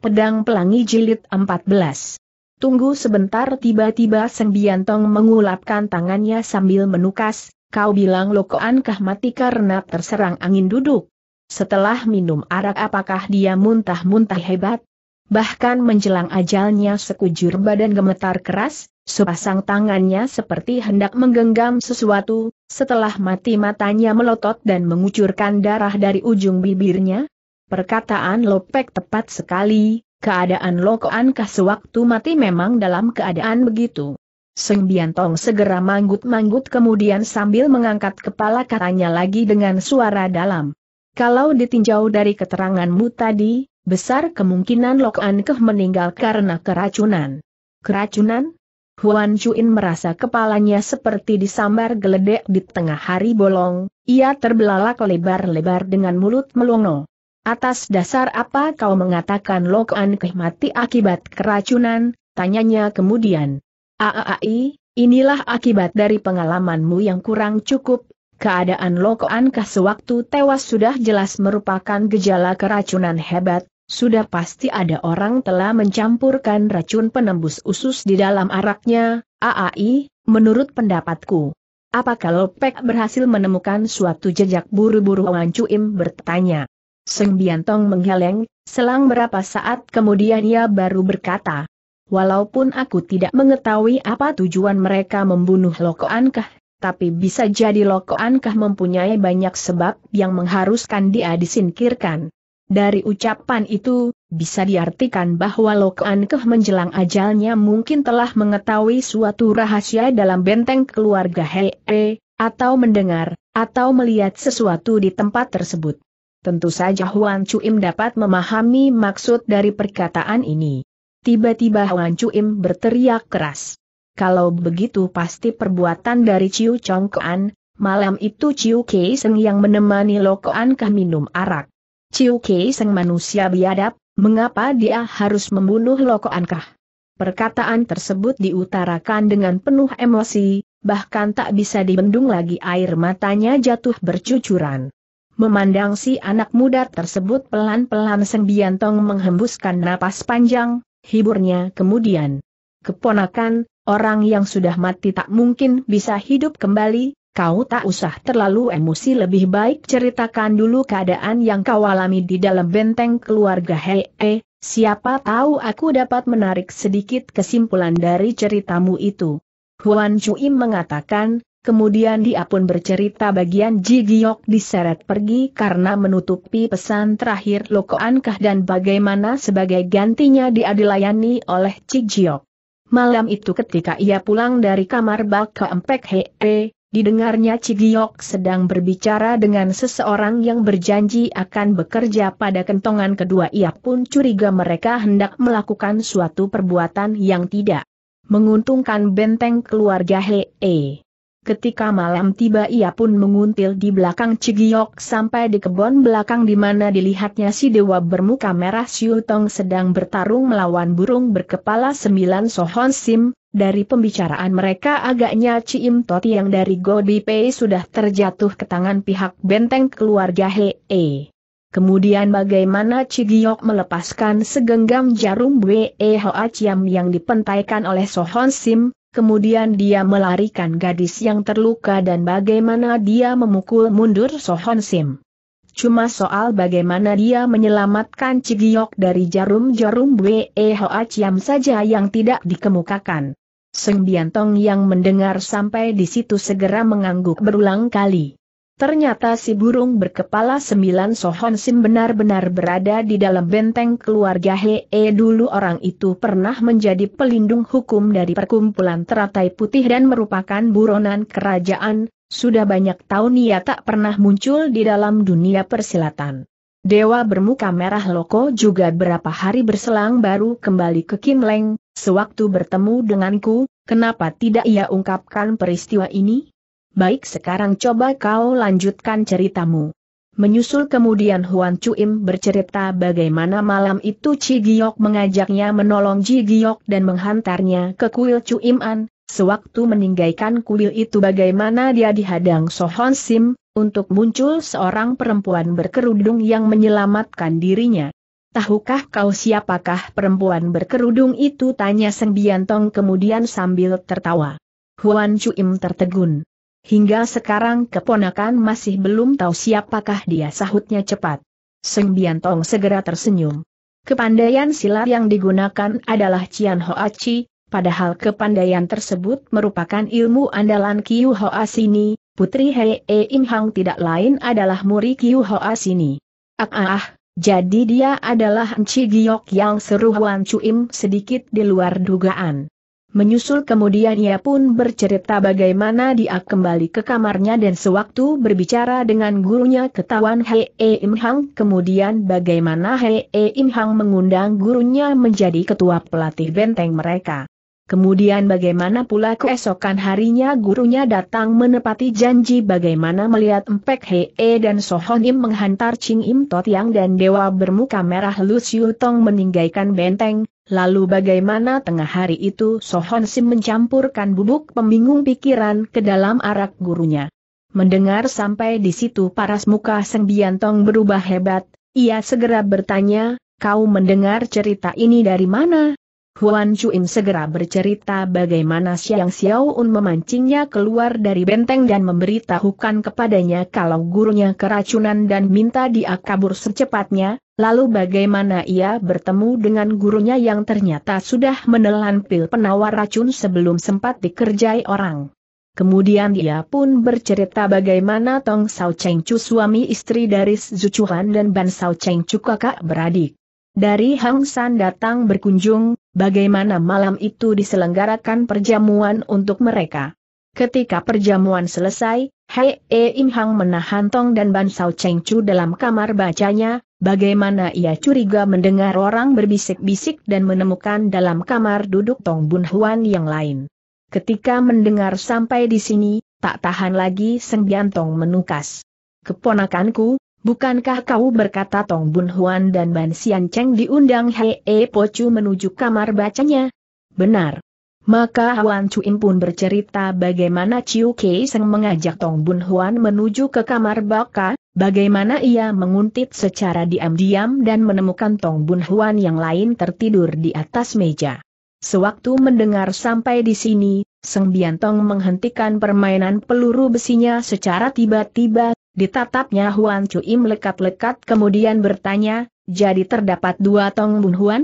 Pedang Pelangi Jilid 14. Tunggu sebentar tiba-tiba Seng Biantong mengulapkan tangannya sambil menukas, kau bilang lokoankah Ankah mati karena terserang angin duduk. Setelah minum arak apakah dia muntah-muntah hebat? Bahkan menjelang ajalnya sekujur badan gemetar keras, sepasang tangannya seperti hendak menggenggam sesuatu, setelah mati matanya melotot dan mengucurkan darah dari ujung bibirnya, Perkataan Lopek tepat sekali, keadaan Lokoan sewaktu mati memang dalam keadaan begitu. Seng Biantong segera manggut-manggut kemudian sambil mengangkat kepala katanya lagi dengan suara dalam. Kalau ditinjau dari keteranganmu tadi, besar kemungkinan An Keh meninggal karena keracunan. Keracunan? Huan Chuin merasa kepalanya seperti disambar geledek di tengah hari bolong, ia terbelalak lebar-lebar dengan mulut melongo. Atas dasar apa kau mengatakan Lok kehmati akibat keracunan? Tanyanya kemudian. Aai, inilah akibat dari pengalamanmu yang kurang cukup. Keadaan Lok kah sewaktu tewas sudah jelas merupakan gejala keracunan hebat. Sudah pasti ada orang telah mencampurkan racun penembus usus di dalam araknya. Aai, menurut pendapatku. Apa kalau Pek berhasil menemukan suatu jejak buru-buru Wan Cuim bertanya? Seng Biantong menghaleng, selang berapa saat kemudian ia baru berkata, Walaupun aku tidak mengetahui apa tujuan mereka membunuh Loko Ankah, tapi bisa jadi Loko Ankah mempunyai banyak sebab yang mengharuskan dia disingkirkan. Dari ucapan itu, bisa diartikan bahwa Loko Ankeh menjelang ajalnya mungkin telah mengetahui suatu rahasia dalam benteng keluarga Hei, -he, e, atau mendengar, atau melihat sesuatu di tempat tersebut. Tentu saja Huan Chuim dapat memahami maksud dari perkataan ini. Tiba-tiba Huan Chuim berteriak keras. Kalau begitu pasti perbuatan dari Ciu Chong Kuan, malam itu Ciu Kei Seng yang menemani Lokoan kah minum arak. Ciu Kei Seng manusia biadab, mengapa dia harus membunuh Lokoan kah? Perkataan tersebut diutarakan dengan penuh emosi, bahkan tak bisa dibendung lagi air matanya jatuh bercucuran. Memandang si anak muda tersebut pelan-pelan Sembiantong menghembuskan napas panjang, hiburnya kemudian. Keponakan, orang yang sudah mati tak mungkin bisa hidup kembali, kau tak usah terlalu emosi lebih baik ceritakan dulu keadaan yang kau alami di dalam benteng keluarga Hei He. siapa tahu aku dapat menarik sedikit kesimpulan dari ceritamu itu. Huan Cui mengatakan, Kemudian dia pun bercerita bagian Ji Giok diseret pergi karena menutupi pesan terakhir Loko Ankah dan bagaimana sebagai gantinya dia dilayani oleh Ji Giok. Malam itu ketika ia pulang dari kamar bak ke Empek Hee, didengarnya Ji Giok sedang berbicara dengan seseorang yang berjanji akan bekerja pada kentongan kedua ia pun curiga mereka hendak melakukan suatu perbuatan yang tidak menguntungkan benteng keluarga Hee. Ketika malam tiba ia pun menguntil di belakang Cigiok sampai di kebon belakang di mana dilihatnya si dewa bermuka merah Siu Tong sedang bertarung melawan burung berkepala sembilan Sohon Sim, dari pembicaraan mereka agaknya Ciim Toti yang dari Godi Pei sudah terjatuh ke tangan pihak benteng keluarga Hee. Kemudian bagaimana Cigiok melepaskan segenggam jarum Wei Hoa Chiam yang dipentaikan oleh Sohon Sim, Kemudian dia melarikan gadis yang terluka dan bagaimana dia memukul mundur Sohon Sim. Cuma soal bagaimana dia menyelamatkan Cigiok dari jarum-jarum Weho Hoa saja yang tidak dikemukakan. Seng Biantong yang mendengar sampai di situ segera mengangguk berulang kali. Ternyata si burung berkepala sembilan sohon sim benar-benar berada di dalam benteng keluarga Hee dulu orang itu pernah menjadi pelindung hukum dari perkumpulan teratai putih dan merupakan buronan kerajaan, sudah banyak tahun ia tak pernah muncul di dalam dunia persilatan. Dewa bermuka merah Loko juga berapa hari berselang baru kembali ke Kim Leng, sewaktu bertemu denganku, kenapa tidak ia ungkapkan peristiwa ini? Baik sekarang coba kau lanjutkan ceritamu. Menyusul kemudian Huan Chuim bercerita bagaimana malam itu Chi Giok mengajaknya menolong Ji Giok dan menghantarnya ke kuil Chuim-an. sewaktu meninggalkan kuil itu bagaimana dia dihadang Sohon Sim, untuk muncul seorang perempuan berkerudung yang menyelamatkan dirinya. Tahukah kau siapakah perempuan berkerudung itu tanya Seng Biantong kemudian sambil tertawa. Huan Chuim tertegun. Hingga sekarang keponakan masih belum tahu siapakah dia sahutnya cepat. Seng Biantong segera tersenyum. Kepandaian silat yang digunakan adalah Cian Hoachi, padahal kepandaian tersebut merupakan ilmu andalan Kiu Hoasini, putri Hei e Im Hang tidak lain adalah muri Kiu Hoasini. Ah ah ah, jadi dia adalah Enci Giok yang seru Huan Cuim sedikit di luar dugaan. Menyusul kemudian ia pun bercerita bagaimana dia kembali ke kamarnya dan sewaktu berbicara dengan gurunya ketahuan Hei e Im Hang kemudian bagaimana Hei e Im Hang mengundang gurunya menjadi ketua pelatih benteng mereka. Kemudian bagaimana pula keesokan harinya gurunya datang menepati janji bagaimana melihat Empek Hei Hee dan Sohon Im menghantar Ching Im Yang dan Dewa bermuka merah Lu Siu Tong meninggalkan benteng, Lalu bagaimana tengah hari itu Sohon Sim mencampurkan bubuk pembingung pikiran ke dalam arak gurunya. Mendengar sampai di situ paras muka Seng Biantong berubah hebat, ia segera bertanya, kau mendengar cerita ini dari mana? Huan Chuim segera bercerita bagaimana Xiang Xiaoun memancingnya keluar dari benteng dan memberitahukan kepadanya kalau gurunya keracunan dan minta dia kabur secepatnya, lalu bagaimana ia bertemu dengan gurunya yang ternyata sudah menelan pil penawar racun sebelum sempat dikerjai orang. Kemudian dia pun bercerita bagaimana Tong Sao Cheng Chu suami istri dari Zucuhan dan Ban Sao Cheng Chu kakak beradik. Dari Hang San datang berkunjung, bagaimana malam itu diselenggarakan perjamuan untuk mereka. Ketika perjamuan selesai, Hei E Im Hang menahan Tong dan Ban Sao Cheng Chu dalam kamar bacanya, bagaimana ia curiga mendengar orang berbisik-bisik dan menemukan dalam kamar duduk Tong Bun Huan yang lain. Ketika mendengar sampai di sini, tak tahan lagi Seng Bian menukas. Keponakanku, Bukankah kau berkata Tong Bun Huan dan Ban Sian Cheng diundang Hei E Pocu menuju kamar bacanya? Benar. Maka Huan Chuin pun bercerita bagaimana Chiu Kei Seng mengajak Tong Bun Huan menuju ke kamar Baka, bagaimana ia menguntit secara diam-diam dan menemukan Tong Bun Huan yang lain tertidur di atas meja. Sewaktu mendengar sampai di sini, Seng Biantong menghentikan permainan peluru besinya secara tiba-tiba Ditatapnya Huan Cui melekat-lekat kemudian bertanya, jadi terdapat dua Tong Bun Huan?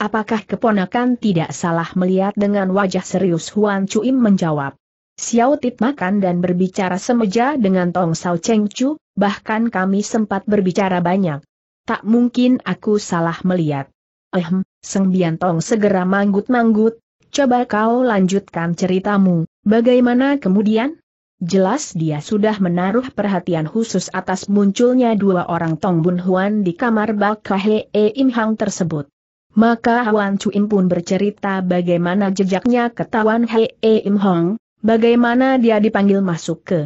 Apakah keponakan tidak salah melihat dengan wajah serius Huan Cui menjawab. Xiao Tit makan dan berbicara semeja dengan Tong Sao Cheng Chu, bahkan kami sempat berbicara banyak. Tak mungkin aku salah melihat. Ehem, Seng Bian Tong segera manggut-manggut, coba kau lanjutkan ceritamu, bagaimana kemudian? Jelas dia sudah menaruh perhatian khusus atas munculnya dua orang Tong Bun Huan di kamar Balkahe E Im Hang tersebut. Maka Huan Chu Im pun bercerita bagaimana jejaknya ketahuan He E Im Hang, bagaimana dia dipanggil masuk ke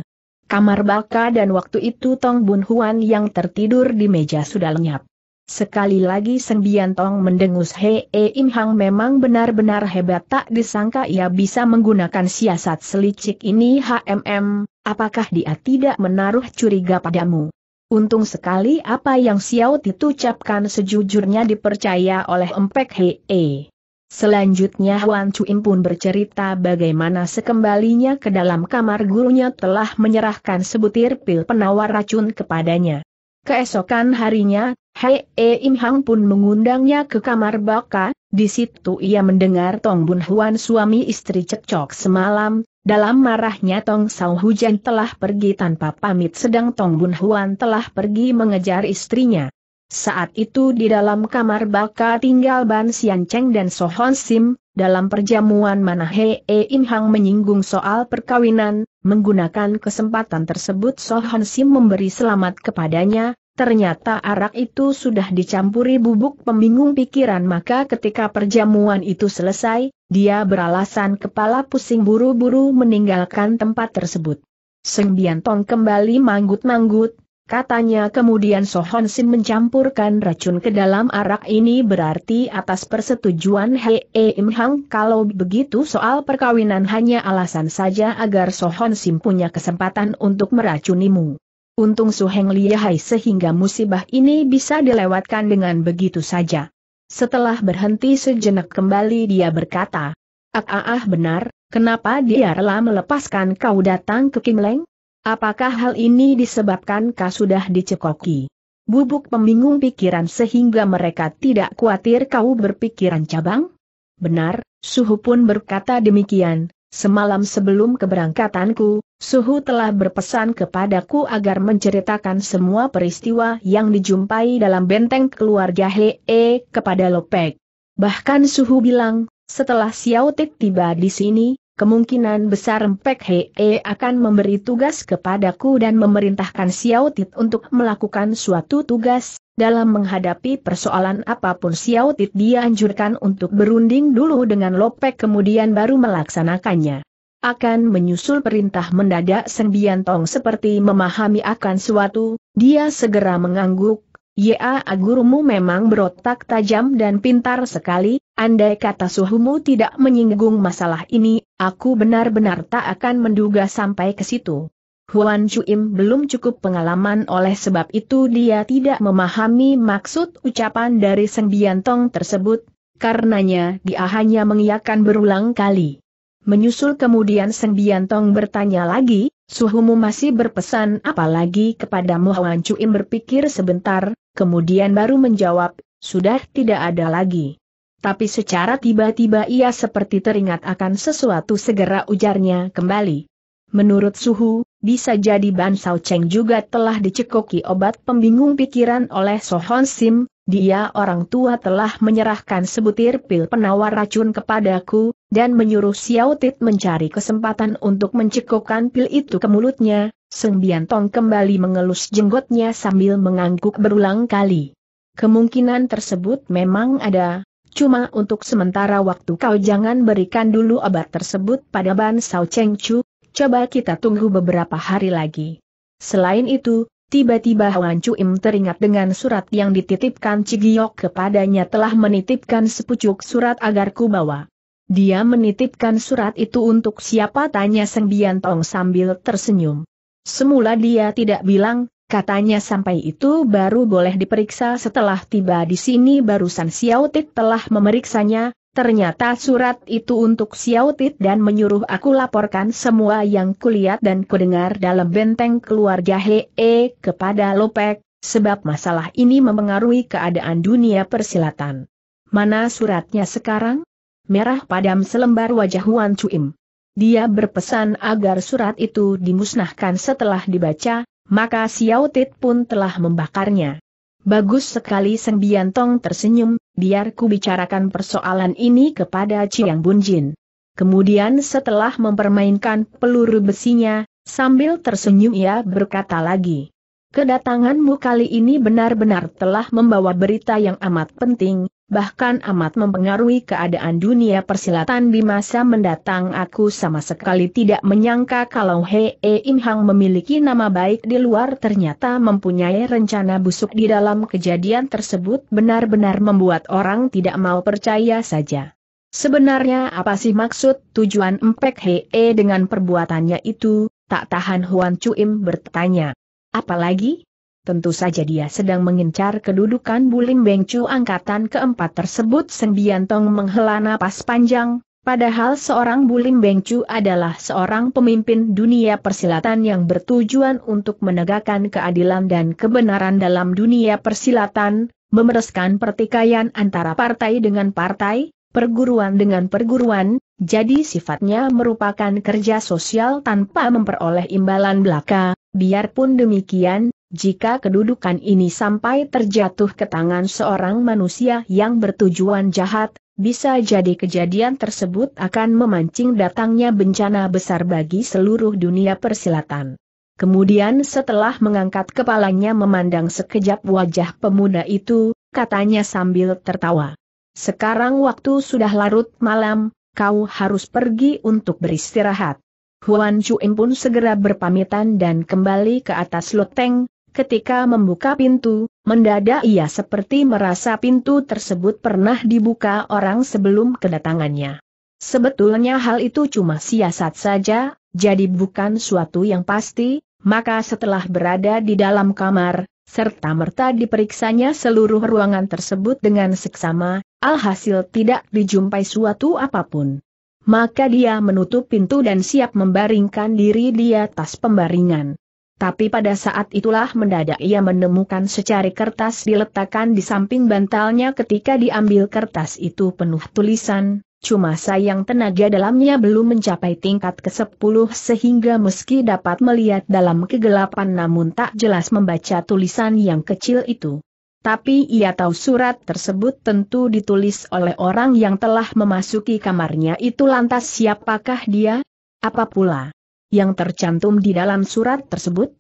kamar Balka dan waktu itu Tong Bun Huan yang tertidur di meja sudah lenyap. Sekali lagi bian Tong mendengus Hei e Im Hang memang benar-benar hebat tak disangka ia bisa menggunakan siasat selicik ini HMM, apakah dia tidak menaruh curiga padamu? Untung sekali apa yang Xiao Titu ucapkan sejujurnya dipercaya oleh Empek Hee. Selanjutnya Huan Chuim pun bercerita bagaimana sekembalinya ke dalam kamar gurunya telah menyerahkan sebutir pil penawar racun kepadanya. Keesokan harinya, Hei e eh Im Hang pun mengundangnya ke kamar Baka, di situ ia mendengar Tong Bun Huan suami istri cekcok semalam, dalam marahnya Tong Sao Hujan telah pergi tanpa pamit sedang Tong Bun Huan telah pergi mengejar istrinya. Saat itu di dalam kamar Baka tinggal Ban Sian Cheng dan Sohon Sim, dalam perjamuan mana Hee e eh Im Hang menyinggung soal perkawinan, menggunakan kesempatan tersebut Sohon Sim memberi selamat kepadanya, Ternyata arak itu sudah dicampuri bubuk pembingung pikiran maka ketika perjamuan itu selesai, dia beralasan kepala pusing buru-buru meninggalkan tempat tersebut. Seng Biantong kembali manggut-manggut, katanya kemudian Sohon Sim mencampurkan racun ke dalam arak ini berarti atas persetujuan Hei Im Hang kalau begitu soal perkawinan hanya alasan saja agar Sohon Sim punya kesempatan untuk meracunimu. Untung Su Heng sehingga musibah ini bisa dilewatkan dengan begitu saja. Setelah berhenti sejenak kembali dia berkata, Ah ah, ah benar, kenapa dia rela melepaskan kau datang ke Kimleng? Apakah hal ini disebabkan kau sudah dicekoki? Bubuk pembingung pikiran sehingga mereka tidak khawatir kau berpikiran cabang? Benar, Suhu pun berkata demikian, Semalam sebelum keberangkatanku, Suhu telah berpesan kepadaku agar menceritakan semua peristiwa yang dijumpai dalam benteng keluarga Hee kepada Lopek. Bahkan Suhu bilang, setelah Xiao Tik tiba di sini, kemungkinan besar Mpek Hee akan memberi tugas kepadaku dan memerintahkan Xiao Tik untuk melakukan suatu tugas, dalam menghadapi persoalan apapun Xiao Tit dianjurkan untuk berunding dulu dengan Lopek kemudian baru melaksanakannya. Akan menyusul perintah mendadak Sen Tong seperti memahami akan suatu, dia segera mengangguk, Ya gurumu memang berotak tajam dan pintar sekali, andai kata suhumu tidak menyinggung masalah ini, aku benar-benar tak akan menduga sampai ke situ. Huan Chuim belum cukup pengalaman oleh sebab itu dia tidak memahami maksud ucapan dari Seng Biantong tersebut, karenanya dia hanya mengiyakan berulang kali. Menyusul kemudian Seng Biantong bertanya lagi, Suhumu masih berpesan apa apalagi kepadamu Huan Chuim berpikir sebentar, kemudian baru menjawab, sudah tidak ada lagi. Tapi secara tiba-tiba ia seperti teringat akan sesuatu segera ujarnya kembali. Menurut Suhu, bisa jadi Ban Sao Cheng juga telah dicekoki obat pembingung pikiran oleh Sohon Sim, dia orang tua telah menyerahkan sebutir pil penawar racun kepadaku, dan menyuruh Xiao Tit mencari kesempatan untuk mencekokkan pil itu ke mulutnya, Seng Tong kembali mengelus jenggotnya sambil mengangguk berulang kali. Kemungkinan tersebut memang ada, Cuma untuk sementara waktu kau jangan berikan dulu obat tersebut pada Ban Sao Cheng Chu, coba kita tunggu beberapa hari lagi. Selain itu, tiba-tiba Wan Im teringat dengan surat yang dititipkan Cigiyok kepadanya telah menitipkan sepucuk surat agar ku bawa. Dia menitipkan surat itu untuk siapa tanya Seng Tong sambil tersenyum. Semula dia tidak bilang, Katanya sampai itu baru boleh diperiksa setelah tiba di sini barusan Xiao Tit telah memeriksanya, Ternyata surat itu untuk Xiaotit dan menyuruh aku laporkan semua yang kulihat dan kudengar dalam benteng keluarga Hee kepada Lopek, sebab masalah ini mempengaruhi keadaan dunia persilatan. Mana suratnya sekarang? Merah padam selembar wajah Huan Chuim. Dia berpesan agar surat itu dimusnahkan setelah dibaca, maka Xiaotit pun telah membakarnya. Bagus sekali Seng Biantong tersenyum, biar ku bicarakan persoalan ini kepada Chiang Bunjin. Kemudian setelah mempermainkan peluru besinya, sambil tersenyum ia berkata lagi. Kedatanganmu kali ini benar-benar telah membawa berita yang amat penting, bahkan amat mempengaruhi keadaan dunia persilatan di masa mendatang aku sama sekali tidak menyangka kalau Hei Im Hang memiliki nama baik di luar ternyata mempunyai rencana busuk di dalam kejadian tersebut benar-benar membuat orang tidak mau percaya saja. Sebenarnya apa sih maksud tujuan Empek Hei e dengan perbuatannya itu, tak tahan Huan Cuim bertanya. Apalagi, Tentu saja dia sedang mengincar kedudukan Bulim Bengcu angkatan keempat tersebut Sembian Tong menghela napas panjang, padahal seorang Bulim Bengcu adalah seorang pemimpin dunia persilatan yang bertujuan untuk menegakkan keadilan dan kebenaran dalam dunia persilatan, memereskan pertikaian antara partai dengan partai, perguruan dengan perguruan, jadi sifatnya merupakan kerja sosial tanpa memperoleh imbalan belaka, biarpun demikian, jika kedudukan ini sampai terjatuh ke tangan seorang manusia yang bertujuan jahat, bisa jadi kejadian tersebut akan memancing datangnya bencana besar bagi seluruh dunia persilatan. Kemudian setelah mengangkat kepalanya memandang sekejap wajah pemuda itu, katanya sambil tertawa. Sekarang waktu sudah larut malam, kau harus pergi untuk beristirahat. Huan Chuin pun segera berpamitan dan kembali ke atas loteng, Ketika membuka pintu, mendadak ia seperti merasa pintu tersebut pernah dibuka orang sebelum kedatangannya. Sebetulnya hal itu cuma siasat saja, jadi bukan suatu yang pasti, maka setelah berada di dalam kamar, serta-merta diperiksanya seluruh ruangan tersebut dengan seksama, alhasil tidak dijumpai suatu apapun. Maka dia menutup pintu dan siap membaringkan diri di atas pembaringan. Tapi pada saat itulah mendadak ia menemukan secari kertas diletakkan di samping bantalnya ketika diambil kertas itu penuh tulisan, cuma sayang tenaga dalamnya belum mencapai tingkat ke-10 sehingga meski dapat melihat dalam kegelapan namun tak jelas membaca tulisan yang kecil itu. Tapi ia tahu surat tersebut tentu ditulis oleh orang yang telah memasuki kamarnya itu lantas siapakah dia? Apa pula? yang tercantum di dalam surat tersebut?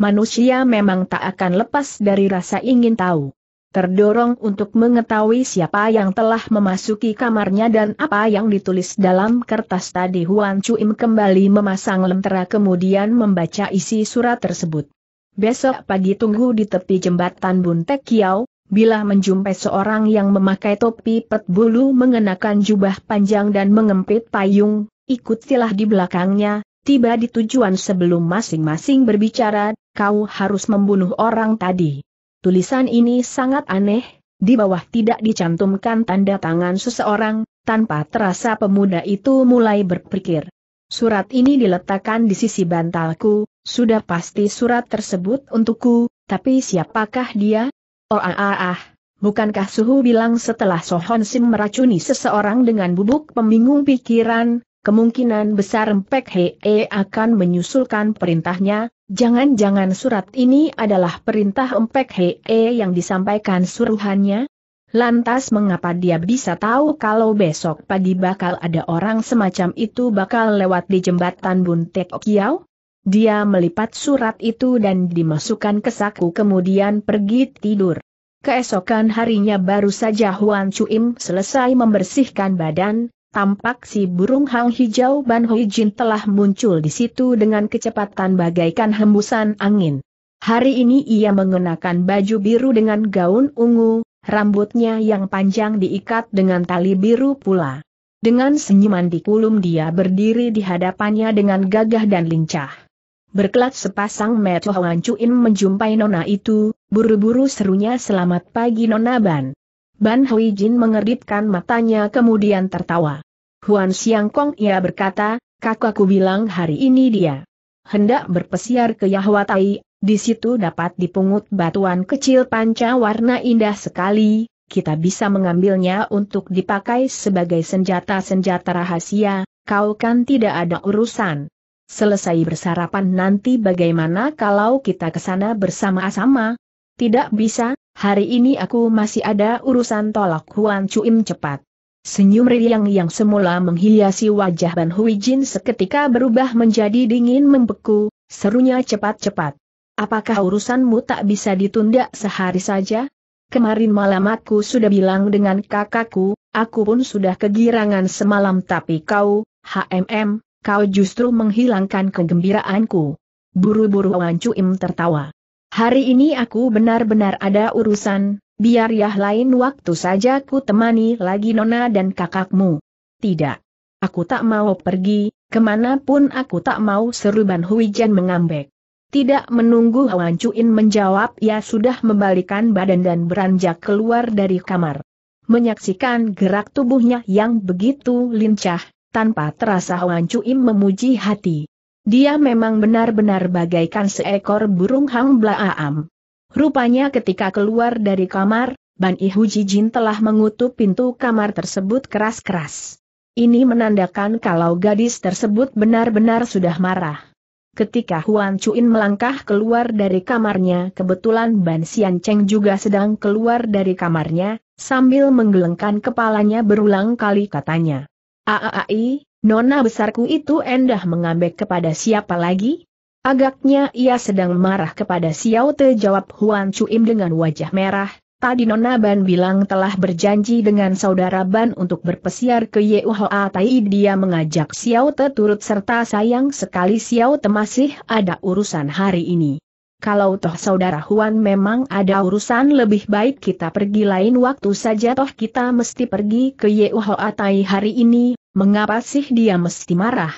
Manusia memang tak akan lepas dari rasa ingin tahu. Terdorong untuk mengetahui siapa yang telah memasuki kamarnya dan apa yang ditulis dalam kertas tadi Huan Chuim kembali memasang lentera kemudian membaca isi surat tersebut. Besok pagi tunggu di tepi jembatan Buntek Kiau, bila menjumpai seorang yang memakai topi pet bulu mengenakan jubah panjang dan mengempit payung, ikutilah di belakangnya, tiba di tujuan sebelum masing-masing berbicara, kau harus membunuh orang tadi. Tulisan ini sangat aneh, di bawah tidak dicantumkan tanda tangan seseorang, tanpa terasa pemuda itu mulai berpikir. Surat ini diletakkan di sisi bantalku, sudah pasti surat tersebut untukku, tapi siapakah dia? Oh ah ah ah, bukankah Suhu bilang setelah Sohon Sim meracuni seseorang dengan bubuk pembingung pikiran, kemungkinan besar Mpek Hee akan menyusulkan perintahnya, jangan-jangan surat ini adalah perintah Mpek Hee yang disampaikan suruhannya? Lantas mengapa dia bisa tahu kalau besok pagi bakal ada orang semacam itu bakal lewat di jembatan Buntek Kiau? Dia melipat surat itu dan dimasukkan ke saku kemudian pergi tidur. Keesokan harinya baru saja Huan Chuim selesai membersihkan badan, tampak si burung hang hijau Ban Hui Jin telah muncul di situ dengan kecepatan bagaikan hembusan angin. Hari ini ia mengenakan baju biru dengan gaun ungu, rambutnya yang panjang diikat dengan tali biru pula. Dengan senyuman di kulum dia berdiri di hadapannya dengan gagah dan lincah. Berkelat sepasang mata Hoan Cuin menjumpai nona itu, buru-buru serunya selamat pagi nona Ban. Ban Hui Jin mengeritkan matanya kemudian tertawa. Huan Siang Kong ia berkata, kakakku bilang hari ini dia hendak berpesiar ke Yahwatai, di situ dapat dipungut batuan kecil panca warna indah sekali, kita bisa mengambilnya untuk dipakai sebagai senjata-senjata rahasia, kau kan tidak ada urusan. Selesai bersarapan nanti bagaimana kalau kita ke sana bersama-sama? Tidak bisa, hari ini aku masih ada urusan tolak Huan Chuim cepat. Senyum riang yang semula menghiasi wajah Ban Hui Jin seketika berubah menjadi dingin membeku, serunya cepat-cepat. Apakah urusanmu tak bisa ditunda sehari saja? Kemarin malam aku sudah bilang dengan kakakku, aku pun sudah kegirangan semalam tapi kau, HMM, kau justru menghilangkan kegembiraanku. Buru-buru Wan Cuim tertawa. Hari ini aku benar-benar ada urusan, biar yah lain waktu saja ku temani lagi nona dan kakakmu. Tidak. Aku tak mau pergi, kemanapun aku tak mau seru Ban Huijan mengambek. Tidak menunggu Hawan menjawab ia sudah membalikan badan dan beranjak keluar dari kamar. Menyaksikan gerak tubuhnya yang begitu lincah, tanpa terasa Hawan memuji hati. Dia memang benar-benar bagaikan seekor burung hang blaam. Rupanya ketika keluar dari kamar, Ban Ihu Jin telah mengutup pintu kamar tersebut keras-keras. Ini menandakan kalau gadis tersebut benar-benar sudah marah. Ketika Huan Chuin melangkah keluar dari kamarnya, kebetulan Ban Xian Cheng juga sedang keluar dari kamarnya, sambil menggelengkan kepalanya berulang kali katanya. Aaai, Nona besarku itu endah mengambek kepada siapa lagi? Agaknya ia sedang marah kepada Xiao Te jawab Huan Chuim dengan wajah merah. Tadi Nona Ban bilang telah berjanji dengan saudara Ban untuk berpesiar ke Yehoa Tai dia mengajak Xiao Te turut serta sayang sekali Xiao Te masih ada urusan hari ini kalau toh saudara Huan memang ada urusan lebih baik kita pergi lain waktu saja toh kita mesti pergi ke Atai hari ini, mengapa sih dia mesti marah?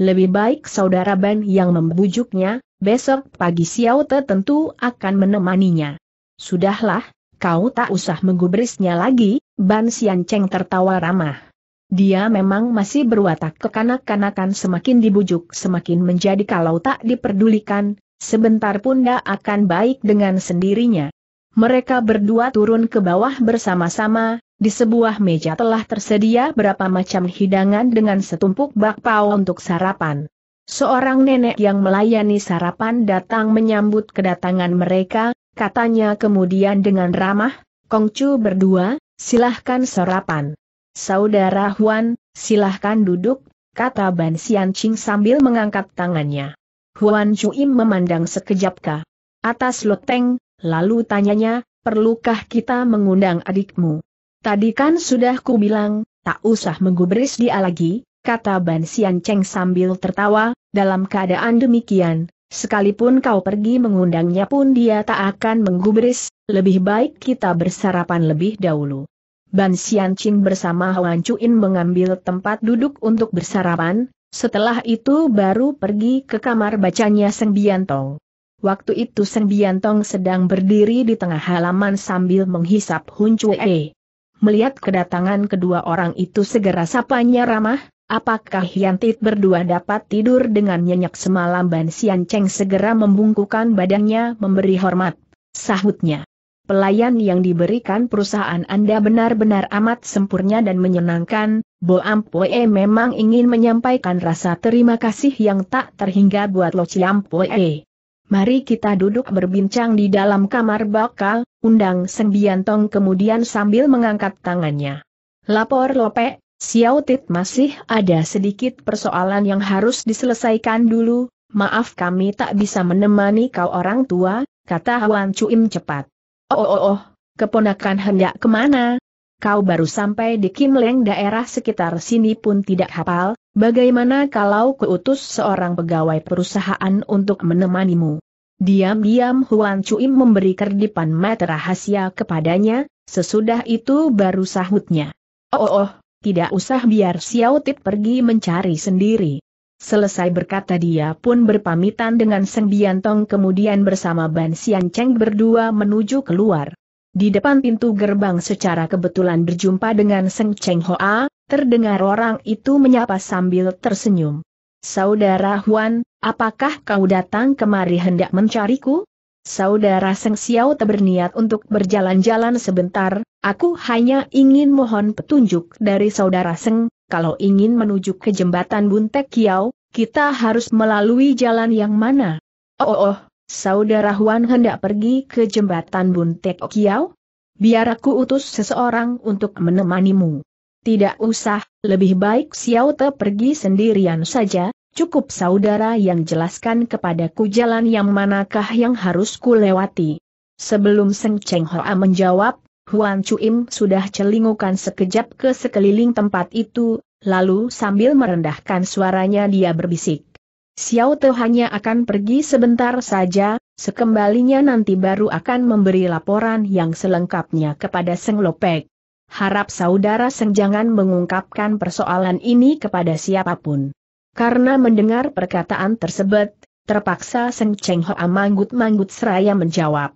Lebih baik saudara Ban yang membujuknya, besok pagi Xiao Te tentu akan menemaninya. Sudahlah, kau tak usah menggubrisnya lagi, Ban Xian Cheng tertawa ramah. Dia memang masih berwatak kekanak-kanakan semakin dibujuk semakin menjadi kalau tak diperdulikan, sebentar pun gak akan baik dengan sendirinya. Mereka berdua turun ke bawah bersama-sama, di sebuah meja telah tersedia berapa macam hidangan dengan setumpuk bakpao untuk sarapan. Seorang nenek yang melayani sarapan datang menyambut kedatangan mereka, katanya kemudian dengan ramah, Kongcu berdua, silahkan sarapan. Saudara Huan, silahkan duduk, kata Ban Xianqing sambil mengangkat tangannya. Huan Chuim memandang sekejap ke atas loteng, lalu tanyanya, perlukah kita mengundang adikmu? Tadi kan sudah ku bilang, tak usah menggubris dia lagi, kata Ban Sian Cheng sambil tertawa, dalam keadaan demikian, sekalipun kau pergi mengundangnya pun dia tak akan menggubris, lebih baik kita bersarapan lebih dahulu. Ban Sian Ching bersama Huan Chuin mengambil tempat duduk untuk bersarapan, setelah itu baru pergi ke kamar bacanya Seng Biantong. Waktu itu Seng Biantong sedang berdiri di tengah halaman sambil menghisap Hun Cue. Melihat kedatangan kedua orang itu segera sapanya ramah, apakah Hyantit berdua dapat tidur dengan nyenyak semalam Ban Sian Cheng segera membungkukan badannya memberi hormat, sahutnya pelayan yang diberikan perusahaan Anda benar-benar amat sempurna dan menyenangkan, Bo Ampoe memang ingin menyampaikan rasa terima kasih yang tak terhingga buat Lo Ciampoe. Mari kita duduk berbincang di dalam kamar bakal, undang Seng Biantong kemudian sambil mengangkat tangannya. Lapor Lope, Xiao Tit masih ada sedikit persoalan yang harus diselesaikan dulu, maaf kami tak bisa menemani kau orang tua, kata Huan Cuim cepat. Oh oh oh, keponakan hendak kemana? Kau baru sampai di Kimleng daerah sekitar sini pun tidak hafal, bagaimana kalau kuutus seorang pegawai perusahaan untuk menemanimu? Diam-diam Huan Cuim memberi kerdipan mata rahasia kepadanya, sesudah itu baru sahutnya. Oh oh oh, tidak usah biar Xiao Tip pergi mencari sendiri. Selesai berkata dia pun berpamitan dengan Seng Biantong kemudian bersama Ban Sian Cheng berdua menuju keluar. Di depan pintu gerbang secara kebetulan berjumpa dengan Seng Cheng Hoa, terdengar orang itu menyapa sambil tersenyum. Saudara Huan, apakah kau datang kemari hendak mencariku? Saudara Seng Xiao berniat untuk berjalan-jalan sebentar, aku hanya ingin mohon petunjuk dari saudara Seng, kalau ingin menuju ke jembatan Buntek Kiau, kita harus melalui jalan yang mana? Oh, oh, oh, saudara Huan hendak pergi ke jembatan Buntek Kiau? Biar aku utus seseorang untuk menemanimu. Tidak usah, lebih baik Xiao Te pergi sendirian saja, cukup saudara yang jelaskan kepadaku jalan yang manakah yang harus kulewati. Sebelum Seng Cheng Hoa menjawab, Huan Chuim sudah celingukan sekejap ke sekeliling tempat itu, lalu sambil merendahkan suaranya dia berbisik. Xiao Te hanya akan pergi sebentar saja, sekembalinya nanti baru akan memberi laporan yang selengkapnya kepada Seng Lopek. Harap saudara Seng jangan mengungkapkan persoalan ini kepada siapapun. Karena mendengar perkataan tersebut, terpaksa Seng Cheng Hoa manggut-manggut seraya menjawab.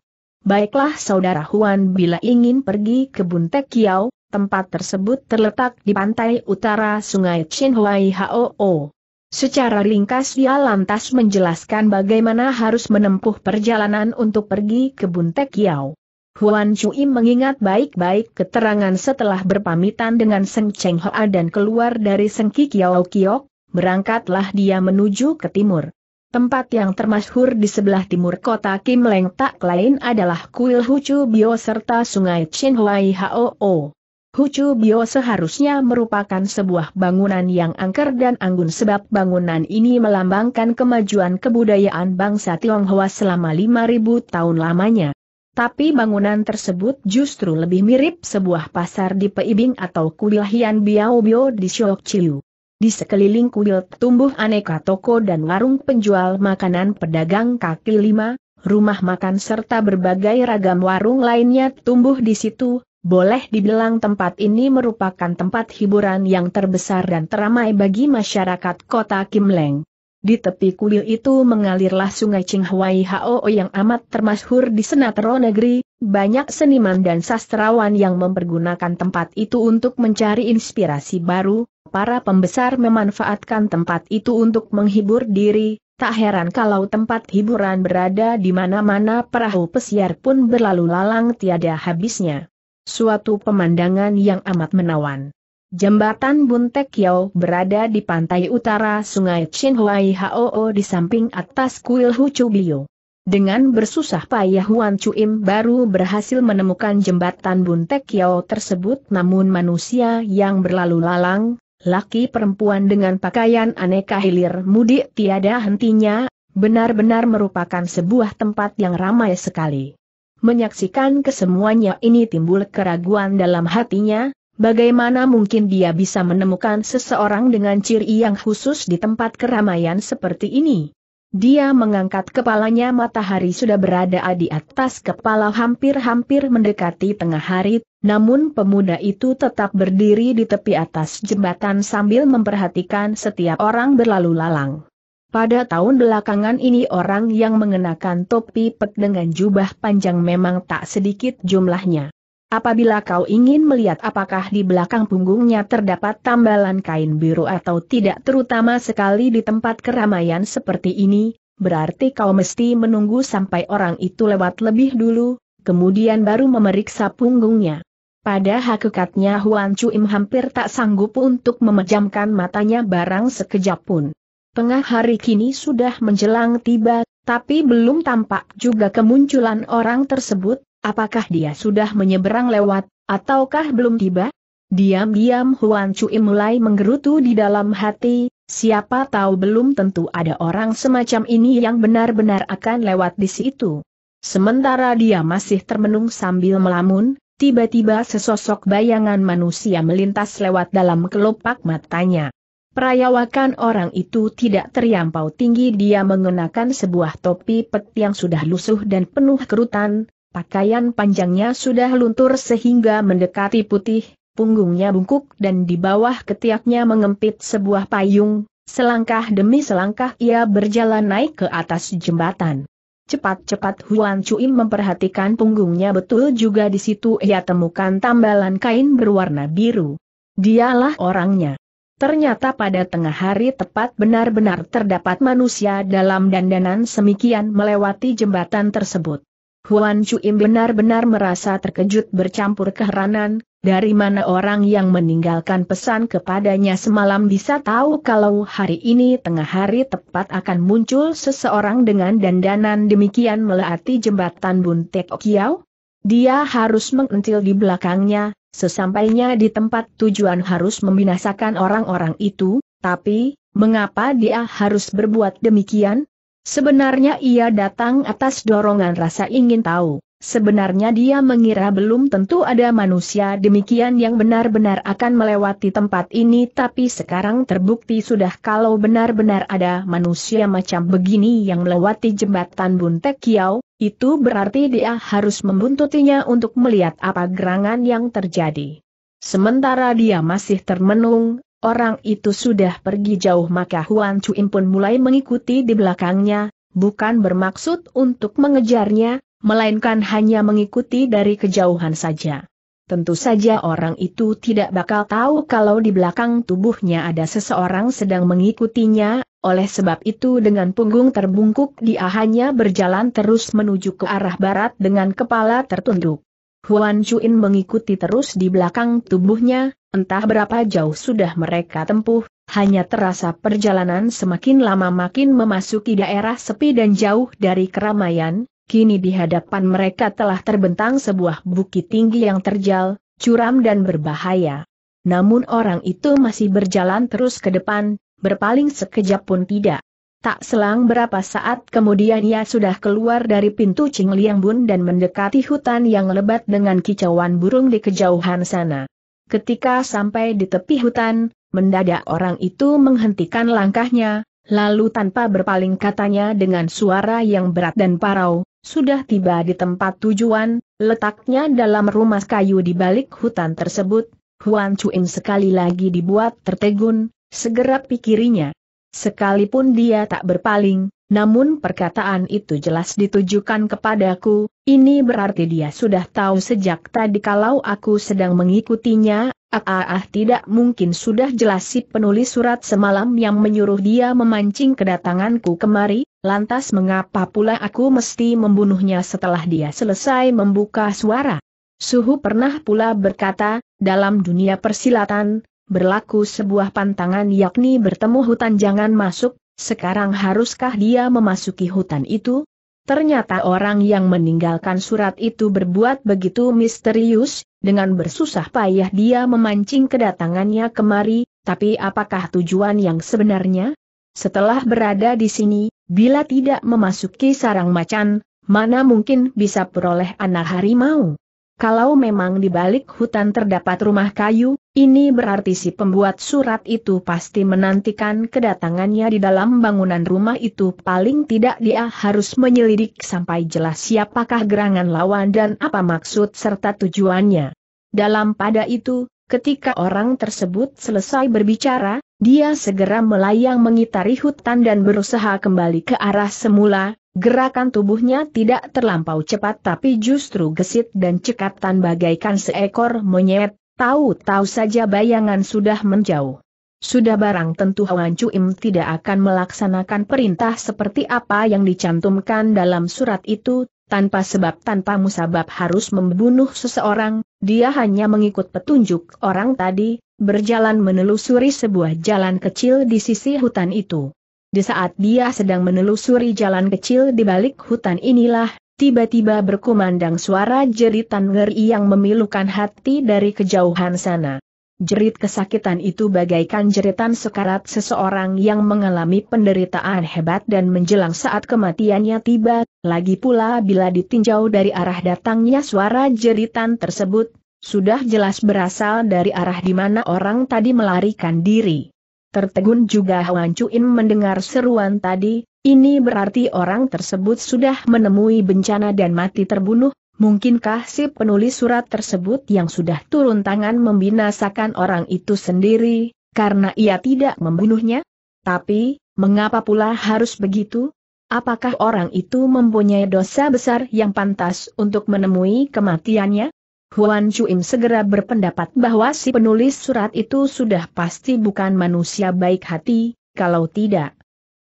Baiklah saudara Huan bila ingin pergi ke Buntek Kiau, tempat tersebut terletak di pantai utara sungai Chinhuai Hoo. Secara ringkas dia lantas menjelaskan bagaimana harus menempuh perjalanan untuk pergi ke Buntek Kiau. Huan Chui mengingat baik-baik keterangan setelah berpamitan dengan Seng Cheng Hoa dan keluar dari Sengki Kiau Kiok, berangkatlah dia menuju ke timur. Tempat yang termasyhur di sebelah timur kota Kim Leng tak lain adalah kuil Hucu Bio serta sungai Chenhuai Hoo. Hucu Bio seharusnya merupakan sebuah bangunan yang angker dan anggun sebab bangunan ini melambangkan kemajuan kebudayaan bangsa Tionghoa selama 5000 tahun lamanya. Tapi bangunan tersebut justru lebih mirip sebuah pasar di Peibing atau kuil Hian Biao Bio di Shokchiu. Di sekeliling kuil tumbuh aneka toko dan warung penjual makanan pedagang kaki lima, rumah makan serta berbagai ragam warung lainnya tumbuh di situ, boleh dibilang tempat ini merupakan tempat hiburan yang terbesar dan teramai bagi masyarakat kota Kimleng. Di tepi kuil itu mengalirlah sungai Qinghuai Hao yang amat termasyhur di Senatero negeri, banyak seniman dan sastrawan yang mempergunakan tempat itu untuk mencari inspirasi baru, para pembesar memanfaatkan tempat itu untuk menghibur diri, tak heran kalau tempat hiburan berada di mana-mana perahu pesiar pun berlalu lalang tiada habisnya. Suatu pemandangan yang amat menawan. Jembatan Buntek Yao berada di pantai utara sungai Chinhuai Hoo di samping atas kuil Huchubio. Dengan bersusah payah Huan Chuim baru berhasil menemukan jembatan Buntek Yao tersebut namun manusia yang berlalu lalang, laki perempuan dengan pakaian aneka hilir mudik tiada hentinya, benar-benar merupakan sebuah tempat yang ramai sekali. Menyaksikan kesemuanya ini timbul keraguan dalam hatinya, Bagaimana mungkin dia bisa menemukan seseorang dengan ciri yang khusus di tempat keramaian seperti ini? Dia mengangkat kepalanya matahari sudah berada di atas kepala hampir-hampir mendekati tengah hari, namun pemuda itu tetap berdiri di tepi atas jembatan sambil memperhatikan setiap orang berlalu lalang. Pada tahun belakangan ini orang yang mengenakan topi pek dengan jubah panjang memang tak sedikit jumlahnya. Apabila kau ingin melihat apakah di belakang punggungnya terdapat tambalan kain biru atau tidak terutama sekali di tempat keramaian seperti ini, berarti kau mesti menunggu sampai orang itu lewat lebih dulu, kemudian baru memeriksa punggungnya. Pada hakikatnya Huan Chuim hampir tak sanggup untuk memejamkan matanya barang sekejap pun. Tengah hari kini sudah menjelang tiba, tapi belum tampak juga kemunculan orang tersebut, Apakah dia sudah menyeberang lewat, ataukah belum tiba? Diam-diam Huan Cui mulai menggerutu di dalam hati, siapa tahu belum tentu ada orang semacam ini yang benar-benar akan lewat di situ. Sementara dia masih termenung sambil melamun, tiba-tiba sesosok bayangan manusia melintas lewat dalam kelopak matanya. Perayawakan orang itu tidak terlampau tinggi dia mengenakan sebuah topi pet yang sudah lusuh dan penuh kerutan, Pakaian panjangnya sudah luntur sehingga mendekati putih, punggungnya bungkuk dan di bawah ketiaknya mengempit sebuah payung, selangkah demi selangkah ia berjalan naik ke atas jembatan. Cepat-cepat Huan Cuim memperhatikan punggungnya betul juga di situ ia temukan tambalan kain berwarna biru. Dialah orangnya. Ternyata pada tengah hari tepat benar-benar terdapat manusia dalam dandanan semikian melewati jembatan tersebut. Huan Chuim benar-benar merasa terkejut bercampur keheranan, dari mana orang yang meninggalkan pesan kepadanya semalam bisa tahu kalau hari ini tengah hari tepat akan muncul seseorang dengan dandanan demikian melewati jembatan Buntek Kiao? Dia harus mengentil di belakangnya, sesampainya di tempat tujuan harus membinasakan orang-orang itu, tapi, mengapa dia harus berbuat demikian? Sebenarnya ia datang atas dorongan rasa ingin tahu. Sebenarnya dia mengira belum tentu ada manusia demikian yang benar-benar akan melewati tempat ini tapi sekarang terbukti sudah kalau benar-benar ada manusia macam begini yang melewati jembatan Buntek Kiau, itu berarti dia harus membuntutinya untuk melihat apa gerangan yang terjadi. Sementara dia masih termenung, Orang itu sudah pergi jauh maka Huan Chuim pun mulai mengikuti di belakangnya, bukan bermaksud untuk mengejarnya, melainkan hanya mengikuti dari kejauhan saja. Tentu saja orang itu tidak bakal tahu kalau di belakang tubuhnya ada seseorang sedang mengikutinya, oleh sebab itu dengan punggung terbungkuk dia hanya berjalan terus menuju ke arah barat dengan kepala tertunduk. Huan Chuin mengikuti terus di belakang tubuhnya, entah berapa jauh sudah mereka tempuh, hanya terasa perjalanan semakin lama makin memasuki daerah sepi dan jauh dari keramaian, kini di hadapan mereka telah terbentang sebuah bukit tinggi yang terjal, curam dan berbahaya. Namun orang itu masih berjalan terus ke depan, berpaling sekejap pun tidak. Tak selang berapa saat kemudian ia sudah keluar dari pintu Ching Liang Bun dan mendekati hutan yang lebat dengan kicauan burung di kejauhan sana. Ketika sampai di tepi hutan, mendadak orang itu menghentikan langkahnya, lalu tanpa berpaling katanya dengan suara yang berat dan parau, sudah tiba di tempat tujuan, letaknya dalam rumah kayu di balik hutan tersebut, Huan Chuin sekali lagi dibuat tertegun, segera pikirinya. Sekalipun dia tak berpaling, namun perkataan itu jelas ditujukan kepadaku, ini berarti dia sudah tahu sejak tadi kalau aku sedang mengikutinya, ah, ah, tidak mungkin sudah jelas si penulis surat semalam yang menyuruh dia memancing kedatanganku kemari, lantas mengapa pula aku mesti membunuhnya setelah dia selesai membuka suara? Suhu pernah pula berkata, dalam dunia persilatan, berlaku sebuah pantangan yakni bertemu hutan jangan masuk, sekarang haruskah dia memasuki hutan itu? Ternyata orang yang meninggalkan surat itu berbuat begitu misterius, dengan bersusah payah dia memancing kedatangannya kemari, tapi apakah tujuan yang sebenarnya? Setelah berada di sini, bila tidak memasuki sarang macan, mana mungkin bisa peroleh anak harimau? Kalau memang di balik hutan terdapat rumah kayu, ini berarti si pembuat surat itu pasti menantikan kedatangannya di dalam bangunan rumah itu paling tidak dia harus menyelidik sampai jelas siapakah gerangan lawan dan apa maksud serta tujuannya. Dalam pada itu, ketika orang tersebut selesai berbicara, dia segera melayang mengitari hutan dan berusaha kembali ke arah semula, gerakan tubuhnya tidak terlampau cepat tapi justru gesit dan cekatan bagaikan seekor monyet, Tahu-tahu saja bayangan sudah menjauh. Sudah barang tentu Chu Im tidak akan melaksanakan perintah seperti apa yang dicantumkan dalam surat itu, tanpa sebab tanpa musabab harus membunuh seseorang, dia hanya mengikut petunjuk orang tadi, berjalan menelusuri sebuah jalan kecil di sisi hutan itu. Di saat dia sedang menelusuri jalan kecil di balik hutan inilah, tiba-tiba berkumandang suara jeritan ngeri yang memilukan hati dari kejauhan sana. Jerit kesakitan itu bagaikan jeritan sekarat seseorang yang mengalami penderitaan hebat dan menjelang saat kematiannya tiba, lagi pula bila ditinjau dari arah datangnya suara jeritan tersebut, sudah jelas berasal dari arah di mana orang tadi melarikan diri. Tertegun juga Hwan Cuin mendengar seruan tadi, ini berarti orang tersebut sudah menemui bencana dan mati terbunuh, mungkinkah si penulis surat tersebut yang sudah turun tangan membinasakan orang itu sendiri, karena ia tidak membunuhnya? Tapi, mengapa pula harus begitu? Apakah orang itu mempunyai dosa besar yang pantas untuk menemui kematiannya? Huan Chuim segera berpendapat bahwa si penulis surat itu sudah pasti bukan manusia baik hati, kalau tidak.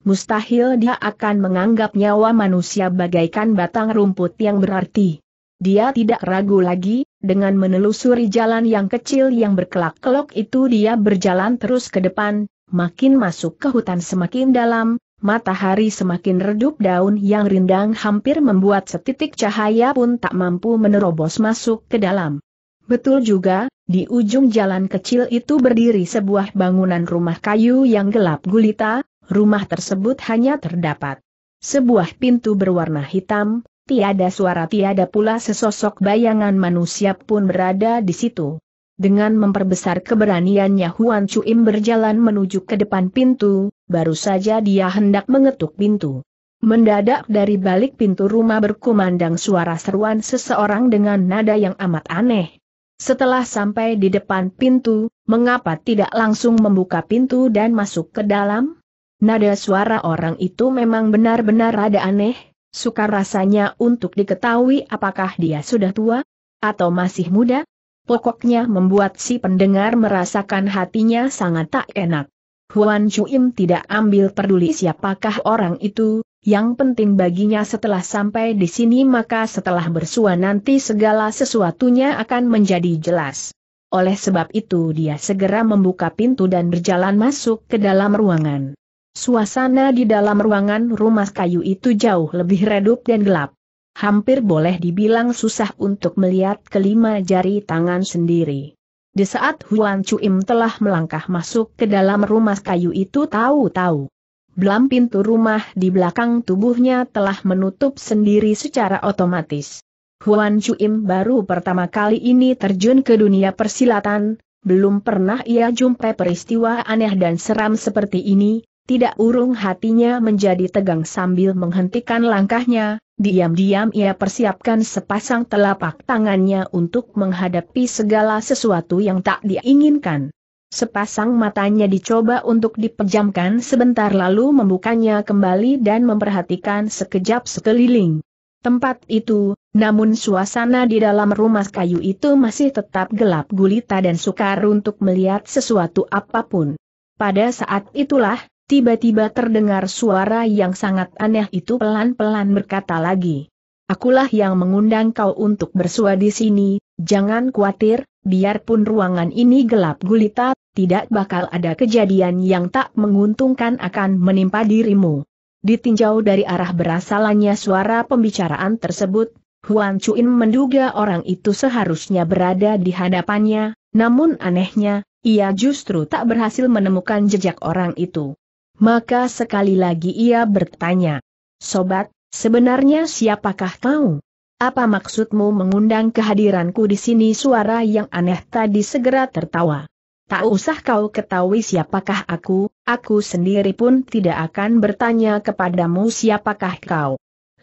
Mustahil dia akan menganggap nyawa manusia bagaikan batang rumput yang berarti. Dia tidak ragu lagi, dengan menelusuri jalan yang kecil yang berkelak-kelok itu dia berjalan terus ke depan, makin masuk ke hutan semakin dalam, matahari semakin redup daun yang rindang hampir membuat setitik cahaya pun tak mampu menerobos masuk ke dalam. Betul juga, di ujung jalan kecil itu berdiri sebuah bangunan rumah kayu yang gelap gulita, rumah tersebut hanya terdapat sebuah pintu berwarna hitam, tiada suara tiada pula sesosok bayangan manusia pun berada di situ. Dengan memperbesar keberaniannya Huan Im berjalan menuju ke depan pintu, baru saja dia hendak mengetuk pintu. Mendadak dari balik pintu rumah berkumandang suara seruan seseorang dengan nada yang amat aneh. Setelah sampai di depan pintu, mengapa tidak langsung membuka pintu dan masuk ke dalam? Nada suara orang itu memang benar-benar rada aneh, sukar rasanya untuk diketahui apakah dia sudah tua atau masih muda pokoknya membuat si pendengar merasakan hatinya sangat tak enak. Huan Chuim tidak ambil peduli siapakah orang itu, yang penting baginya setelah sampai di sini maka setelah bersua nanti segala sesuatunya akan menjadi jelas. Oleh sebab itu dia segera membuka pintu dan berjalan masuk ke dalam ruangan. Suasana di dalam ruangan rumah kayu itu jauh lebih redup dan gelap hampir boleh dibilang susah untuk melihat kelima jari tangan sendiri. Di saat Huan Chuim telah melangkah masuk ke dalam rumah kayu itu tahu-tahu. Belam pintu rumah di belakang tubuhnya telah menutup sendiri secara otomatis. Huan Chuim baru pertama kali ini terjun ke dunia persilatan, belum pernah ia jumpai peristiwa aneh dan seram seperti ini, tidak urung hatinya menjadi tegang sambil menghentikan langkahnya, Diam-diam ia persiapkan sepasang telapak tangannya untuk menghadapi segala sesuatu yang tak diinginkan. Sepasang matanya dicoba untuk dipejamkan sebentar lalu membukanya kembali dan memperhatikan sekejap sekeliling. Tempat itu, namun suasana di dalam rumah kayu itu masih tetap gelap gulita dan sukar untuk melihat sesuatu apapun. Pada saat itulah, Tiba-tiba terdengar suara yang sangat aneh itu pelan-pelan berkata lagi. Akulah yang mengundang kau untuk bersua di sini, jangan khawatir, biarpun ruangan ini gelap gulita, tidak bakal ada kejadian yang tak menguntungkan akan menimpa dirimu. Ditinjau dari arah berasalannya suara pembicaraan tersebut, Huan Chuin menduga orang itu seharusnya berada di hadapannya, namun anehnya, ia justru tak berhasil menemukan jejak orang itu. Maka sekali lagi ia bertanya, Sobat, sebenarnya siapakah kau? Apa maksudmu mengundang kehadiranku di sini suara yang aneh tadi segera tertawa. Tak usah kau ketahui siapakah aku, aku sendiri pun tidak akan bertanya kepadamu siapakah kau.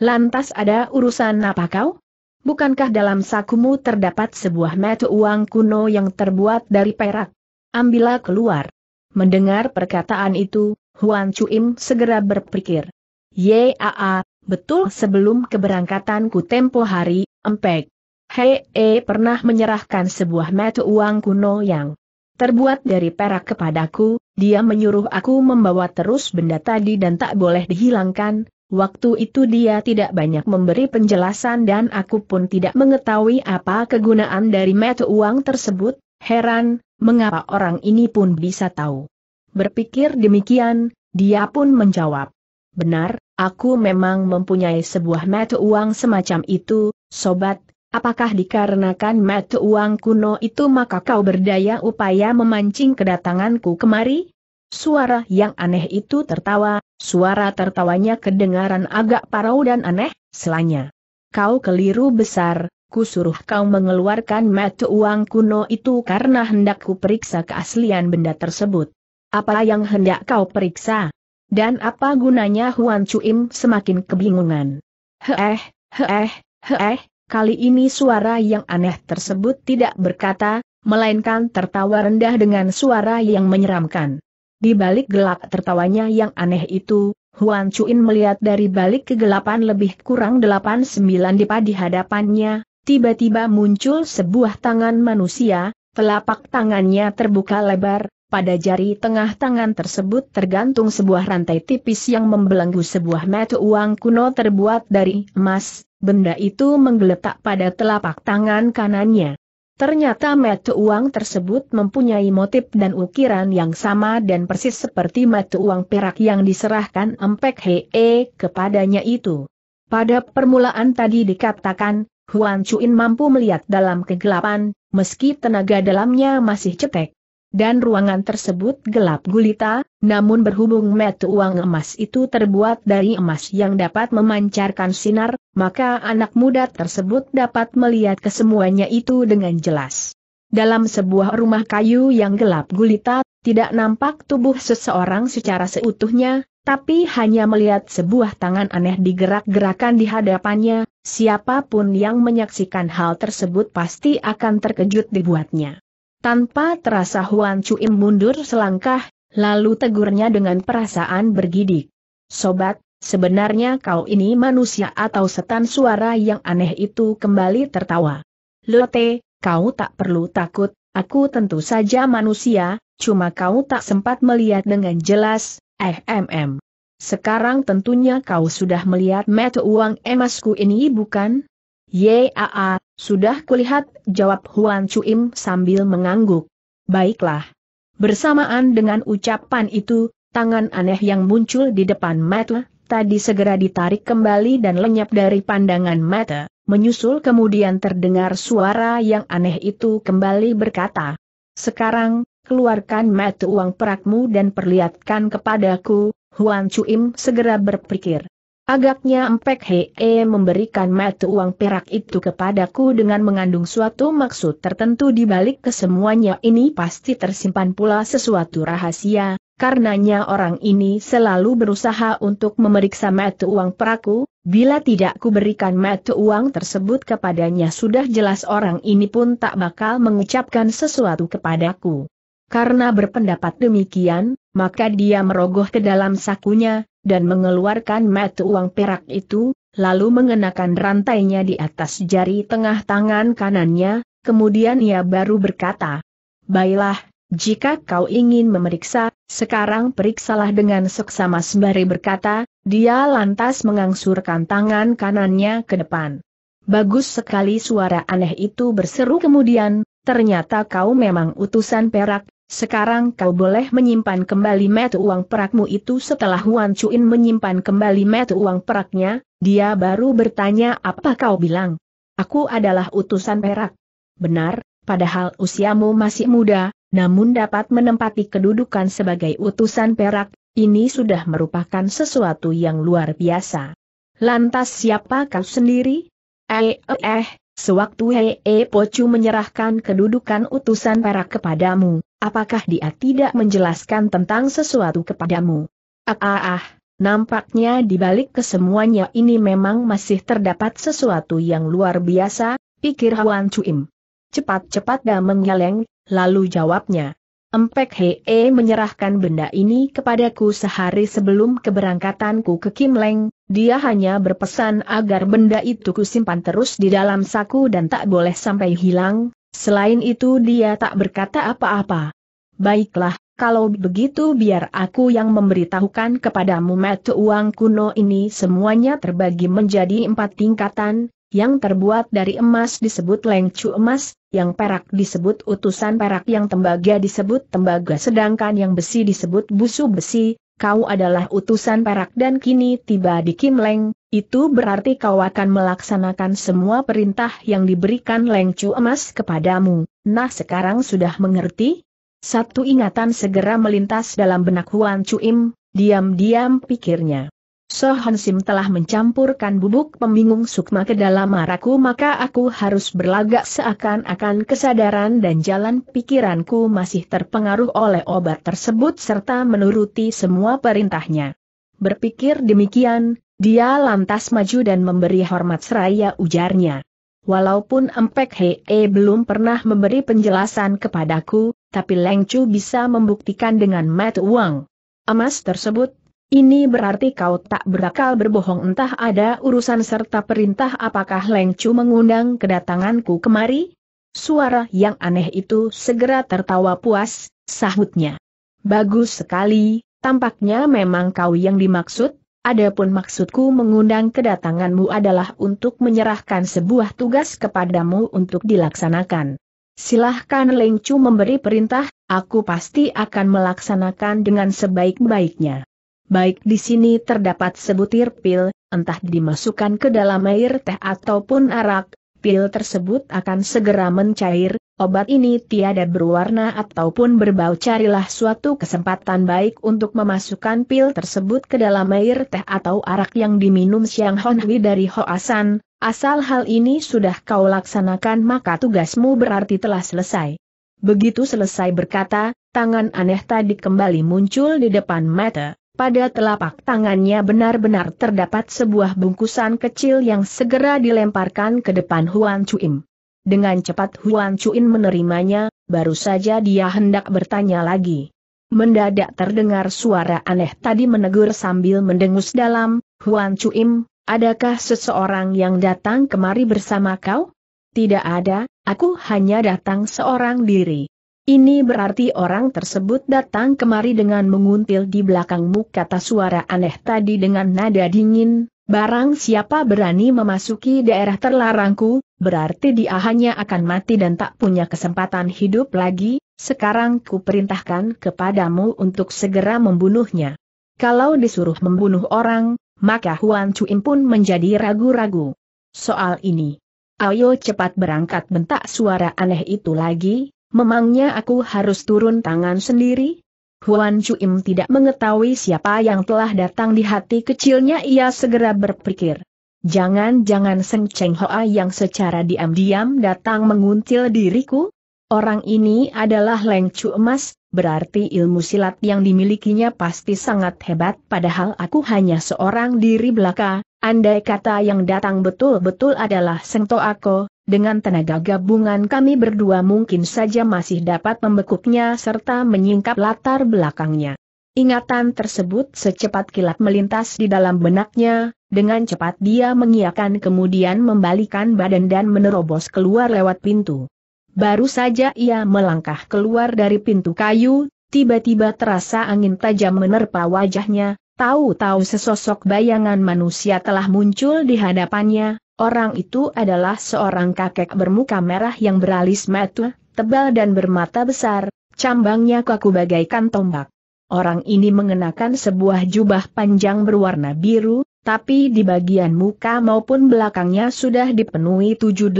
Lantas ada urusan apa kau? Bukankah dalam sakumu terdapat sebuah metu uang kuno yang terbuat dari perak? Ambillah keluar. Mendengar perkataan itu, Huan Chuim segera berpikir. Yaa, betul sebelum keberangkatanku tempo hari, empek. Hee pernah menyerahkan sebuah mata uang kuno yang terbuat dari perak kepadaku, dia menyuruh aku membawa terus benda tadi dan tak boleh dihilangkan. Waktu itu dia tidak banyak memberi penjelasan dan aku pun tidak mengetahui apa kegunaan dari mata uang tersebut, heran, mengapa orang ini pun bisa tahu. Berpikir demikian, dia pun menjawab. Benar, aku memang mempunyai sebuah mata uang semacam itu, sobat, Apakah dikarenakan mata uang kuno itu maka kau berdaya upaya memancing kedatanganku kemari? Suara yang aneh itu tertawa, suara tertawanya kedengaran agak parau dan aneh, selanya. Kau keliru besar, kusuruh kau mengeluarkan mata uang kuno itu karena hendak ku periksa keaslian benda tersebut. Apa yang hendak kau periksa? Dan apa gunanya Huan Chuim semakin kebingungan? Heeh, heeh, heeh, kali ini suara yang aneh tersebut tidak berkata, melainkan tertawa rendah dengan suara yang menyeramkan. Di balik gelap tertawanya yang aneh itu, Huan Chuin melihat dari balik kegelapan lebih kurang 8-9 dipa di hadapannya, tiba-tiba muncul sebuah tangan manusia, telapak tangannya terbuka lebar, pada jari tengah tangan tersebut tergantung sebuah rantai tipis yang membelenggu sebuah mata uang kuno terbuat dari emas, benda itu menggeletak pada telapak tangan kanannya. Ternyata mata uang tersebut mempunyai motif dan ukiran yang sama dan persis seperti mata uang perak yang diserahkan Empek Hee kepadanya itu. Pada permulaan tadi dikatakan, Huan Chuin mampu melihat dalam kegelapan, meski tenaga dalamnya masih cetek dan ruangan tersebut gelap gulita, namun berhubung metu uang emas itu terbuat dari emas yang dapat memancarkan sinar, maka anak muda tersebut dapat melihat kesemuanya itu dengan jelas. Dalam sebuah rumah kayu yang gelap gulita, tidak nampak tubuh seseorang secara seutuhnya, tapi hanya melihat sebuah tangan aneh digerak-gerakan di hadapannya, siapapun yang menyaksikan hal tersebut pasti akan terkejut dibuatnya. Tanpa terasa Huan Chuim mundur selangkah, lalu tegurnya dengan perasaan bergidik. Sobat, sebenarnya kau ini manusia atau setan suara yang aneh itu kembali tertawa. Lote, kau tak perlu takut, aku tentu saja manusia, cuma kau tak sempat melihat dengan jelas, eh mm. Sekarang tentunya kau sudah melihat metu uang emasku ini bukan? Yaa, sudah kulihat, jawab Huan Chuim sambil mengangguk. Baiklah. Bersamaan dengan ucapan itu, tangan aneh yang muncul di depan mata, tadi segera ditarik kembali dan lenyap dari pandangan mata, menyusul kemudian terdengar suara yang aneh itu kembali berkata. Sekarang, keluarkan mata uang perakmu dan perlihatkan kepadaku, Huan Chuim segera berpikir. Agaknya Empek Hee memberikan mata uang perak itu kepadaku dengan mengandung suatu maksud tertentu di balik kesemuanya ini pasti tersimpan pula sesuatu rahasia, karenanya orang ini selalu berusaha untuk memeriksa mata uang peraku, bila tidak kuberikan berikan mata uang tersebut kepadanya sudah jelas orang ini pun tak bakal mengucapkan sesuatu kepadaku. Karena berpendapat demikian, maka dia merogoh ke dalam sakunya, dan mengeluarkan mata uang perak itu, lalu mengenakan rantainya di atas jari tengah tangan kanannya, kemudian ia baru berkata, Baiklah, jika kau ingin memeriksa, sekarang periksalah dengan seksama sembari berkata, dia lantas mengangsurkan tangan kanannya ke depan. Bagus sekali suara aneh itu berseru kemudian, ternyata kau memang utusan perak, sekarang kau boleh menyimpan kembali met uang perakmu itu setelah Huan Chuin menyimpan kembali met uang peraknya, dia baru bertanya apa kau bilang. Aku adalah utusan perak. Benar, padahal usiamu masih muda, namun dapat menempati kedudukan sebagai utusan perak, ini sudah merupakan sesuatu yang luar biasa. Lantas siapa kau sendiri? Eh, eh, eh, sewaktu Hei e, Pocu menyerahkan kedudukan utusan perak kepadamu, Apakah dia tidak menjelaskan tentang sesuatu kepadamu? Ah ah ah, nampaknya di balik kesemuanya ini memang masih terdapat sesuatu yang luar biasa, pikir Hwan Cuim. Cepat-cepat dia menggeleng, lalu jawabnya. Empek Hee menyerahkan benda ini kepadaku sehari sebelum keberangkatanku ke Kim Leng, dia hanya berpesan agar benda itu kusimpan terus di dalam saku dan tak boleh sampai hilang, Selain itu dia tak berkata apa-apa. Baiklah, kalau begitu biar aku yang memberitahukan kepadamu mata uang kuno ini semuanya terbagi menjadi empat tingkatan, yang terbuat dari emas disebut lengcu emas, yang perak disebut utusan perak yang tembaga disebut tembaga sedangkan yang besi disebut busu besi, kau adalah utusan perak dan kini tiba di Kim Leng. itu berarti kau akan melaksanakan semua perintah yang diberikan Leng Chu Emas kepadamu. Nah sekarang sudah mengerti? Satu ingatan segera melintas dalam benak Huan Im, diam-diam pikirnya. Sohan Sim telah mencampurkan bubuk pembingung sukma ke dalam maraku maka aku harus berlagak seakan-akan kesadaran dan jalan pikiranku masih terpengaruh oleh obat tersebut serta menuruti semua perintahnya. Berpikir demikian, dia lantas maju dan memberi hormat seraya ujarnya. Walaupun Empek Hee belum pernah memberi penjelasan kepadaku, tapi Leng Chu bisa membuktikan dengan mata uang. Emas tersebut ini berarti kau tak berakal berbohong entah ada urusan serta perintah apakah Leng Chu mengundang kedatanganku kemari? Suara yang aneh itu segera tertawa puas, sahutnya. Bagus sekali, tampaknya memang kau yang dimaksud, adapun maksudku mengundang kedatanganmu adalah untuk menyerahkan sebuah tugas kepadamu untuk dilaksanakan. Silahkan Leng Chu memberi perintah, aku pasti akan melaksanakan dengan sebaik-baiknya baik di sini terdapat sebutir pil, entah dimasukkan ke dalam air teh ataupun arak, pil tersebut akan segera mencair, obat ini tiada berwarna ataupun berbau carilah suatu kesempatan baik untuk memasukkan pil tersebut ke dalam air teh atau arak yang diminum Siang Honhui dari Hoasan, asal hal ini sudah kau laksanakan maka tugasmu berarti telah selesai. Begitu selesai berkata, tangan aneh tadi kembali muncul di depan mata. Pada telapak tangannya benar-benar terdapat sebuah bungkusan kecil yang segera dilemparkan ke depan Huan Chuim. Dengan cepat Huan Chuin menerimanya, baru saja dia hendak bertanya lagi. Mendadak terdengar suara aneh tadi menegur sambil mendengus dalam, Huan Chuim, adakah seseorang yang datang kemari bersama kau? Tidak ada, aku hanya datang seorang diri. Ini berarti orang tersebut datang kemari dengan menguntil di belakangmu kata suara aneh tadi dengan nada dingin, barang siapa berani memasuki daerah terlarangku, berarti dia hanya akan mati dan tak punya kesempatan hidup lagi, sekarang ku perintahkan kepadamu untuk segera membunuhnya. Kalau disuruh membunuh orang, maka Huan Chuin pun menjadi ragu-ragu. Soal ini. Ayo cepat berangkat bentak suara aneh itu lagi, Memangnya aku harus turun tangan sendiri? Huan Chuim tidak mengetahui siapa yang telah datang di hati kecilnya ia segera berpikir. Jangan-jangan Seng Cheng Hoa yang secara diam-diam datang menguntil diriku? Orang ini adalah Leng Chu Emas, berarti ilmu silat yang dimilikinya pasti sangat hebat padahal aku hanya seorang diri belaka, andai kata yang datang betul-betul adalah Seng Toako, dengan tenaga gabungan kami berdua mungkin saja masih dapat membekuknya serta menyingkap latar belakangnya. Ingatan tersebut secepat kilat melintas di dalam benaknya, dengan cepat dia mengiakan kemudian membalikan badan dan menerobos keluar lewat pintu. Baru saja ia melangkah keluar dari pintu kayu, tiba-tiba terasa angin tajam menerpa wajahnya, tahu-tahu sesosok bayangan manusia telah muncul di hadapannya, Orang itu adalah seorang kakek bermuka merah yang beralis metu, tebal dan bermata besar, cambangnya kaku bagaikan tombak. Orang ini mengenakan sebuah jubah panjang berwarna biru, tapi di bagian muka maupun belakangnya sudah dipenuhi 7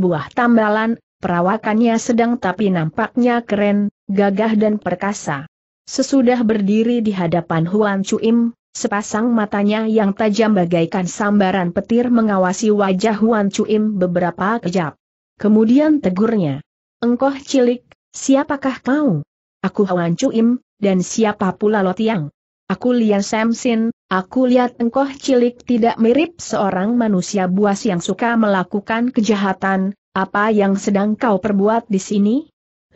buah tambalan, perawakannya sedang tapi nampaknya keren, gagah dan perkasa. Sesudah berdiri di hadapan Huan Chuim, Sepasang matanya yang tajam bagaikan sambaran petir mengawasi wajah Huan Cuim beberapa kejap. Kemudian tegurnya. Engkoh cilik, siapakah kau? Aku Huan Cuim, dan siapa pula Lotiang? Aku lihat Samsin, aku lihat engkoh cilik tidak mirip seorang manusia buas yang suka melakukan kejahatan, apa yang sedang kau perbuat di sini?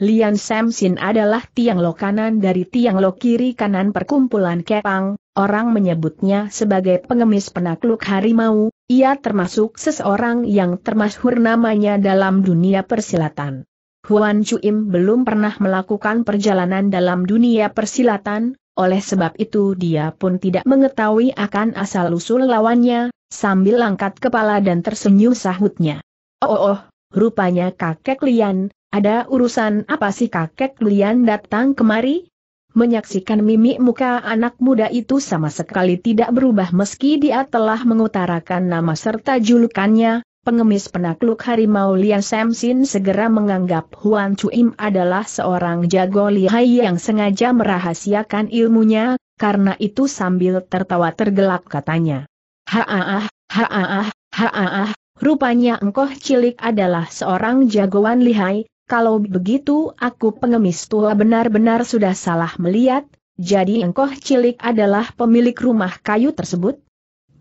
Lian Samsin adalah tiang lo kanan dari tiang lo kiri kanan perkumpulan Kepang, orang menyebutnya sebagai pengemis penakluk harimau, ia termasuk seseorang yang termasyhur namanya dalam dunia persilatan. Huan Chuim belum pernah melakukan perjalanan dalam dunia persilatan, oleh sebab itu dia pun tidak mengetahui akan asal-usul lawannya, sambil angkat kepala dan tersenyum sahutnya. Oh oh, oh rupanya kakek Lian, ada urusan apa sih kakek Lian datang kemari? Menyaksikan mimik muka anak muda itu sama sekali tidak berubah meski dia telah mengutarakan nama serta julukannya, pengemis penakluk harimau Lian Samsin segera menganggap Huan Chuim adalah seorang jago lihai yang sengaja merahasiakan ilmunya, karena itu sambil tertawa tergelak katanya. Haaah, haaah, haaah, rupanya engkau cilik adalah seorang jagoan lihai, kalau begitu aku pengemis tua benar-benar sudah salah melihat, jadi engkoh cilik adalah pemilik rumah kayu tersebut?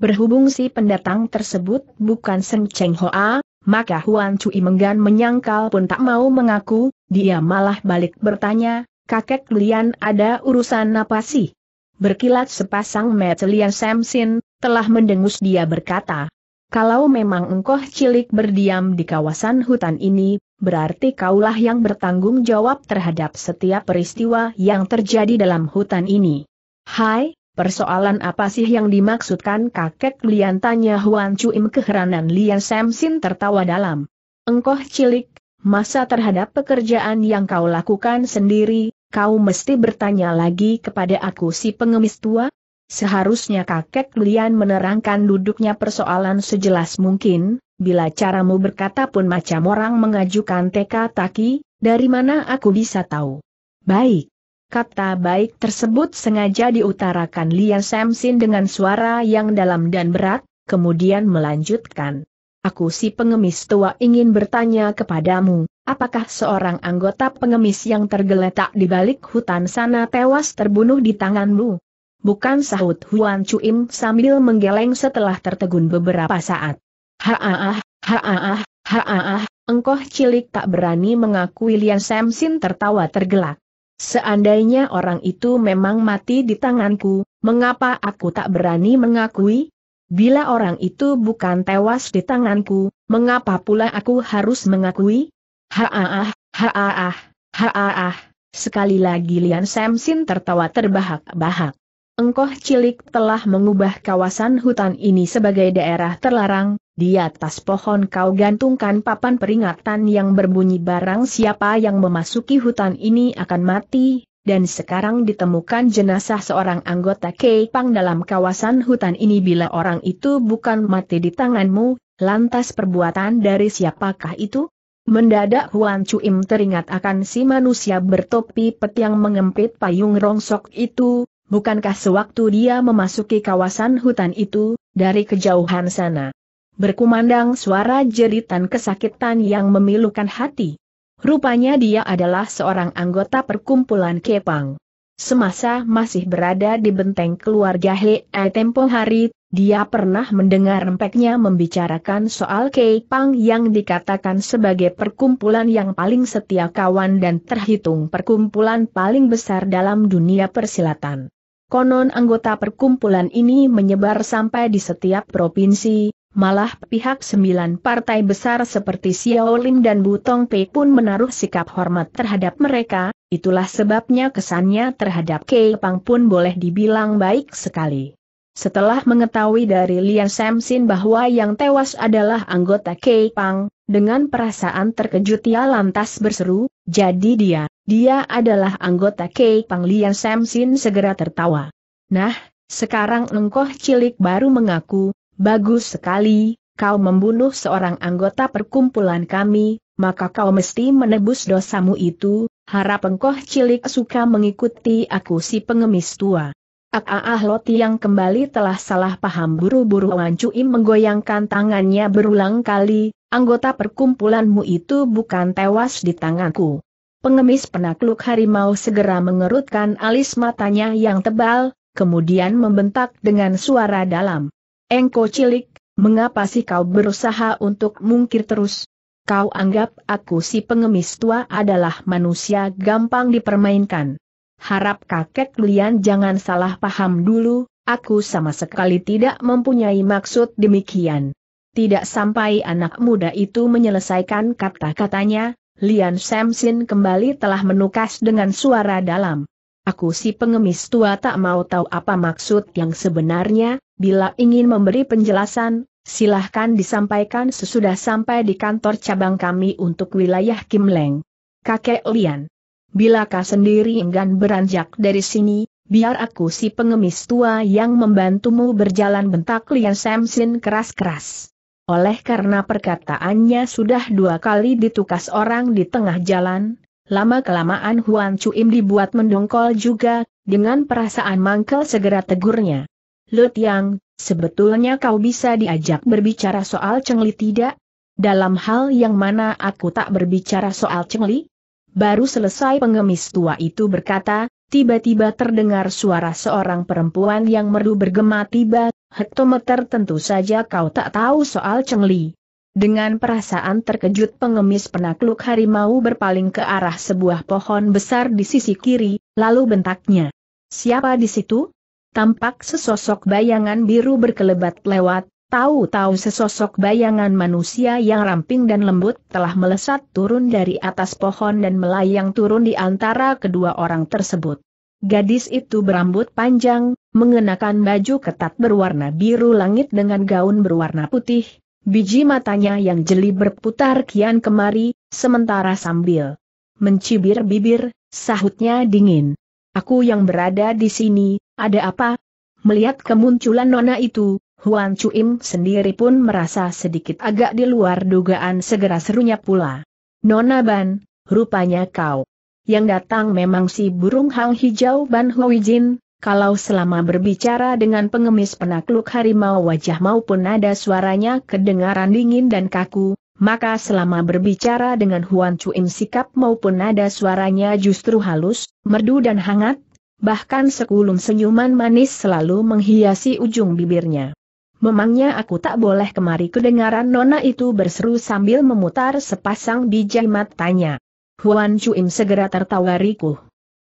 Berhubung si pendatang tersebut bukan Seng Cheng Hoa, maka Huan Cui Menggan menyangkal pun tak mau mengaku, dia malah balik bertanya, kakek Lian ada urusan apa sih? Berkilat sepasang mata Lian Samsin, telah mendengus dia berkata, kalau memang engkau cilik berdiam di kawasan hutan ini, berarti kaulah yang bertanggung jawab terhadap setiap peristiwa yang terjadi dalam hutan ini. Hai, persoalan apa sih yang dimaksudkan kakek Lian tanya Huan Cuim keheranan Lian Samsin tertawa dalam. Engkau cilik, masa terhadap pekerjaan yang kau lakukan sendiri, kau mesti bertanya lagi kepada aku si pengemis tua? Seharusnya kakek Lian menerangkan duduknya persoalan sejelas mungkin, bila caramu berkata pun macam orang mengajukan teka Taki, dari mana aku bisa tahu? Baik. Kata baik tersebut sengaja diutarakan Lian Samsin dengan suara yang dalam dan berat, kemudian melanjutkan. Aku si pengemis tua ingin bertanya kepadamu, apakah seorang anggota pengemis yang tergeletak di balik hutan sana tewas terbunuh di tanganmu? Bukan sahut Huan Cuim, sambil menggeleng setelah tertegun beberapa saat. Haaah, ah haaah, ah haaah, ah, engkoh cilik tak berani mengakui Lian Samsin tertawa tergelak. Seandainya orang itu memang mati di tanganku, mengapa aku tak berani mengakui? Bila orang itu bukan tewas di tanganku, mengapa pula aku harus mengakui? Haaah, haaah, haaah. Sekali lagi Lian Samsin tertawa terbahak-bahak engkoh cilik telah mengubah kawasan hutan ini sebagai daerah terlarang, di atas pohon kau gantungkan papan peringatan yang berbunyi barang siapa yang memasuki hutan ini akan mati, dan sekarang ditemukan jenazah seorang anggota Kepang dalam kawasan hutan ini bila orang itu bukan mati di tanganmu, lantas perbuatan dari siapakah itu? Mendadak Huan Chuim teringat akan si manusia bertopi pet yang mengempit payung rongsok itu, Bukankah sewaktu dia memasuki kawasan hutan itu, dari kejauhan sana? Berkumandang suara jeritan kesakitan yang memilukan hati. Rupanya dia adalah seorang anggota perkumpulan Kepang. Semasa masih berada di benteng keluarga He E tempo hari, dia pernah mendengar rempeknya membicarakan soal Kepang yang dikatakan sebagai perkumpulan yang paling setia kawan dan terhitung perkumpulan paling besar dalam dunia persilatan. Konon anggota perkumpulan ini menyebar sampai di setiap provinsi, malah pihak sembilan partai besar seperti Xiao Lin dan Butong Pei pun menaruh sikap hormat terhadap mereka, itulah sebabnya kesannya terhadap Kei Pang pun boleh dibilang baik sekali. Setelah mengetahui dari Lian Samsin bahwa yang tewas adalah anggota Kei Pang, dengan perasaan terkejut ia lantas berseru, jadi dia, dia adalah anggota Kei Panglian Samsin segera tertawa. Nah, sekarang engkoh cilik baru mengaku, bagus sekali, kau membunuh seorang anggota perkumpulan kami, maka kau mesti menebus dosamu itu, harap engkoh cilik suka mengikuti aku si pengemis tua. Ah, ah, ah Loti yang kembali telah salah paham buru-buru Wan menggoyangkan tangannya berulang kali, Anggota perkumpulanmu itu bukan tewas di tanganku. Pengemis penakluk harimau segera mengerutkan alis matanya yang tebal, kemudian membentak dengan suara dalam. Engko cilik, mengapa sih kau berusaha untuk mungkir terus? Kau anggap aku si pengemis tua adalah manusia gampang dipermainkan. Harap kakek Lian jangan salah paham dulu, aku sama sekali tidak mempunyai maksud demikian. Tidak sampai anak muda itu menyelesaikan kata-katanya, Lian Samsin kembali telah menukas dengan suara dalam. Aku si pengemis tua tak mau tahu apa maksud yang sebenarnya, bila ingin memberi penjelasan, silahkan disampaikan sesudah sampai di kantor cabang kami untuk wilayah Kim Leng. Kakek Lian. Bila kau sendiri enggan beranjak dari sini, biar aku si pengemis tua yang membantumu berjalan bentak Lian Samsin keras-keras. Oleh karena perkataannya sudah dua kali ditukas orang di tengah jalan, lama-kelamaan Huan Chuim dibuat mendongkol juga, dengan perasaan mangkel segera tegurnya. Lut Yang, sebetulnya kau bisa diajak berbicara soal cengli tidak? Dalam hal yang mana aku tak berbicara soal cengli? Baru selesai pengemis tua itu berkata, tiba-tiba terdengar suara seorang perempuan yang merdu bergema tiba, hektometer tentu saja kau tak tahu soal cengli. Dengan perasaan terkejut pengemis penakluk harimau berpaling ke arah sebuah pohon besar di sisi kiri, lalu bentaknya. Siapa di situ? Tampak sesosok bayangan biru berkelebat lewat, tahu-tahu sesosok bayangan manusia yang ramping dan lembut telah melesat turun dari atas pohon dan melayang turun di antara kedua orang tersebut. Gadis itu berambut panjang, mengenakan baju ketat berwarna biru langit dengan gaun berwarna putih, biji matanya yang jeli berputar kian kemari, sementara sambil mencibir bibir, sahutnya dingin. Aku yang berada di sini, ada apa? Melihat kemunculan nona itu, Huan Chuim sendiri pun merasa sedikit agak di luar dugaan segera serunya pula. Nona Ban, rupanya kau yang datang memang si burung hang hijau Ban Hui Jin, kalau selama berbicara dengan pengemis penakluk harimau wajah maupun nada suaranya kedengaran dingin dan kaku, maka selama berbicara dengan Huan Chuim sikap maupun nada suaranya justru halus, merdu dan hangat, bahkan sekulum senyuman manis selalu menghiasi ujung bibirnya. Memangnya aku tak boleh kemari kedengaran nona itu berseru sambil memutar sepasang biji matanya. Huan Chuim segera tertawa rikuh.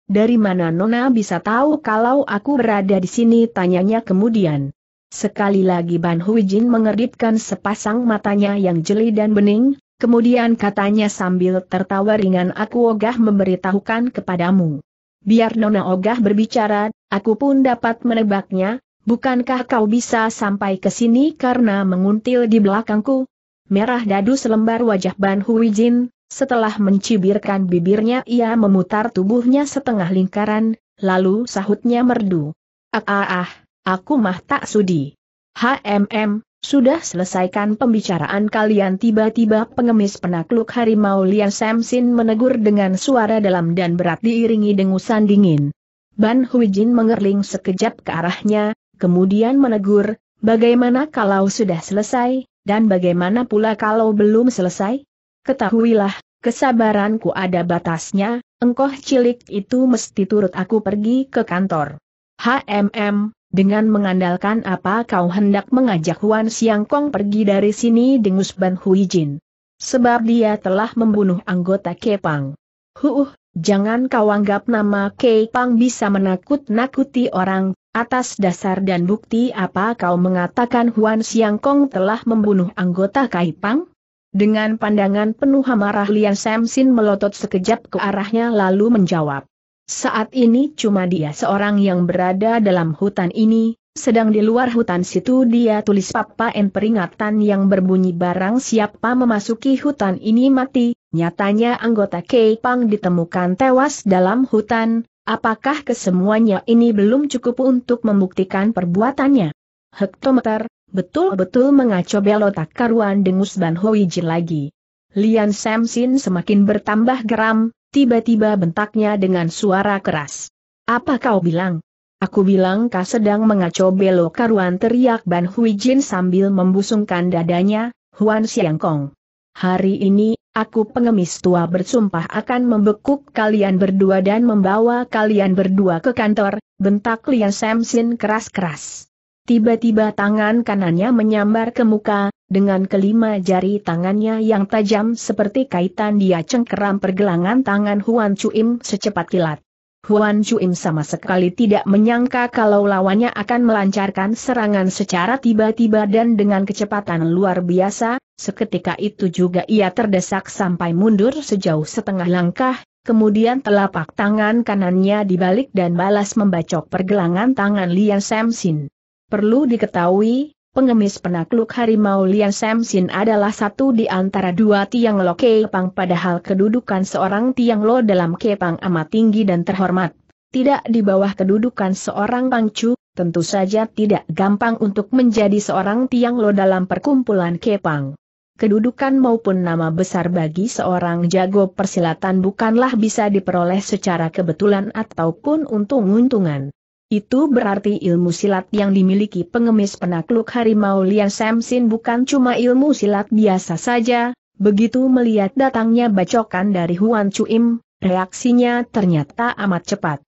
Dari mana Nona bisa tahu kalau aku berada di sini tanyanya kemudian. Sekali lagi Ban Hui Jin mengerdipkan sepasang matanya yang jeli dan bening, kemudian katanya sambil tertawa ringan aku ogah memberitahukan kepadamu. Biar Nona Ogah berbicara, aku pun dapat menebaknya, bukankah kau bisa sampai ke sini karena menguntil di belakangku? Merah dadu selembar wajah Ban Hui Jin, setelah mencibirkan bibirnya ia memutar tubuhnya setengah lingkaran, lalu sahutnya merdu. Ah ah ah, aku mah tak sudi. HMM, sudah selesaikan pembicaraan kalian tiba-tiba pengemis penakluk harimau Lian Samsin menegur dengan suara dalam dan berat diiringi dengusan dingin. Ban Huijin mengerling sekejap ke arahnya, kemudian menegur, bagaimana kalau sudah selesai, dan bagaimana pula kalau belum selesai? Ketahuilah, kesabaranku ada batasnya, engkau cilik itu mesti turut aku pergi ke kantor. HMM, dengan mengandalkan apa kau hendak mengajak Huan Siang Kong pergi dari sini dengus Ban Hui Jin. Sebab dia telah membunuh anggota Kepang. Huh, jangan kau anggap nama Kepang bisa menakut-nakuti orang, Atas dasar dan bukti apa kau mengatakan Huan Siang Kong telah membunuh anggota Kaipang? Dengan pandangan penuh amarah Lian Samsin melotot sekejap ke arahnya lalu menjawab. Saat ini cuma dia seorang yang berada dalam hutan ini, sedang di luar hutan situ dia tulis Papa. en peringatan yang berbunyi barang siapa memasuki hutan ini mati, nyatanya anggota Pang ditemukan tewas dalam hutan, apakah kesemuanya ini belum cukup untuk membuktikan perbuatannya? Hektometer, Betul-betul mengaco belotak karuan dengus Ban Hoi Jin lagi. Lian Samsin semakin bertambah geram, tiba-tiba bentaknya dengan suara keras. Apa kau bilang? Aku bilang kau sedang mengaco belo karuan teriak Ban Hui Jin sambil membusungkan dadanya, Huan Siang Kong. Hari ini, aku pengemis tua bersumpah akan membekuk kalian berdua dan membawa kalian berdua ke kantor, bentak Lian Samsin keras-keras. Tiba-tiba tangan kanannya menyambar ke muka, dengan kelima jari tangannya yang tajam seperti kaitan dia cengkeram pergelangan tangan Huan Chuim secepat kilat. Huan Chuim sama sekali tidak menyangka kalau lawannya akan melancarkan serangan secara tiba-tiba dan dengan kecepatan luar biasa, seketika itu juga ia terdesak sampai mundur sejauh setengah langkah, kemudian telapak tangan kanannya dibalik dan balas membacok pergelangan tangan Lian Samsin. Perlu diketahui, pengemis penakluk harimau Lian Samsin adalah satu di antara dua tiang lo Kepang padahal kedudukan seorang tiang lo dalam Kepang amat tinggi dan terhormat. Tidak di bawah kedudukan seorang pangcu, tentu saja tidak gampang untuk menjadi seorang tiang lo dalam perkumpulan Kepang. Kedudukan maupun nama besar bagi seorang jago persilatan bukanlah bisa diperoleh secara kebetulan ataupun untung-untungan. Itu berarti ilmu silat yang dimiliki pengemis penakluk harimau Lian Samsin bukan cuma ilmu silat biasa saja, begitu melihat datangnya bacokan dari Huan Chuim, reaksinya ternyata amat cepat.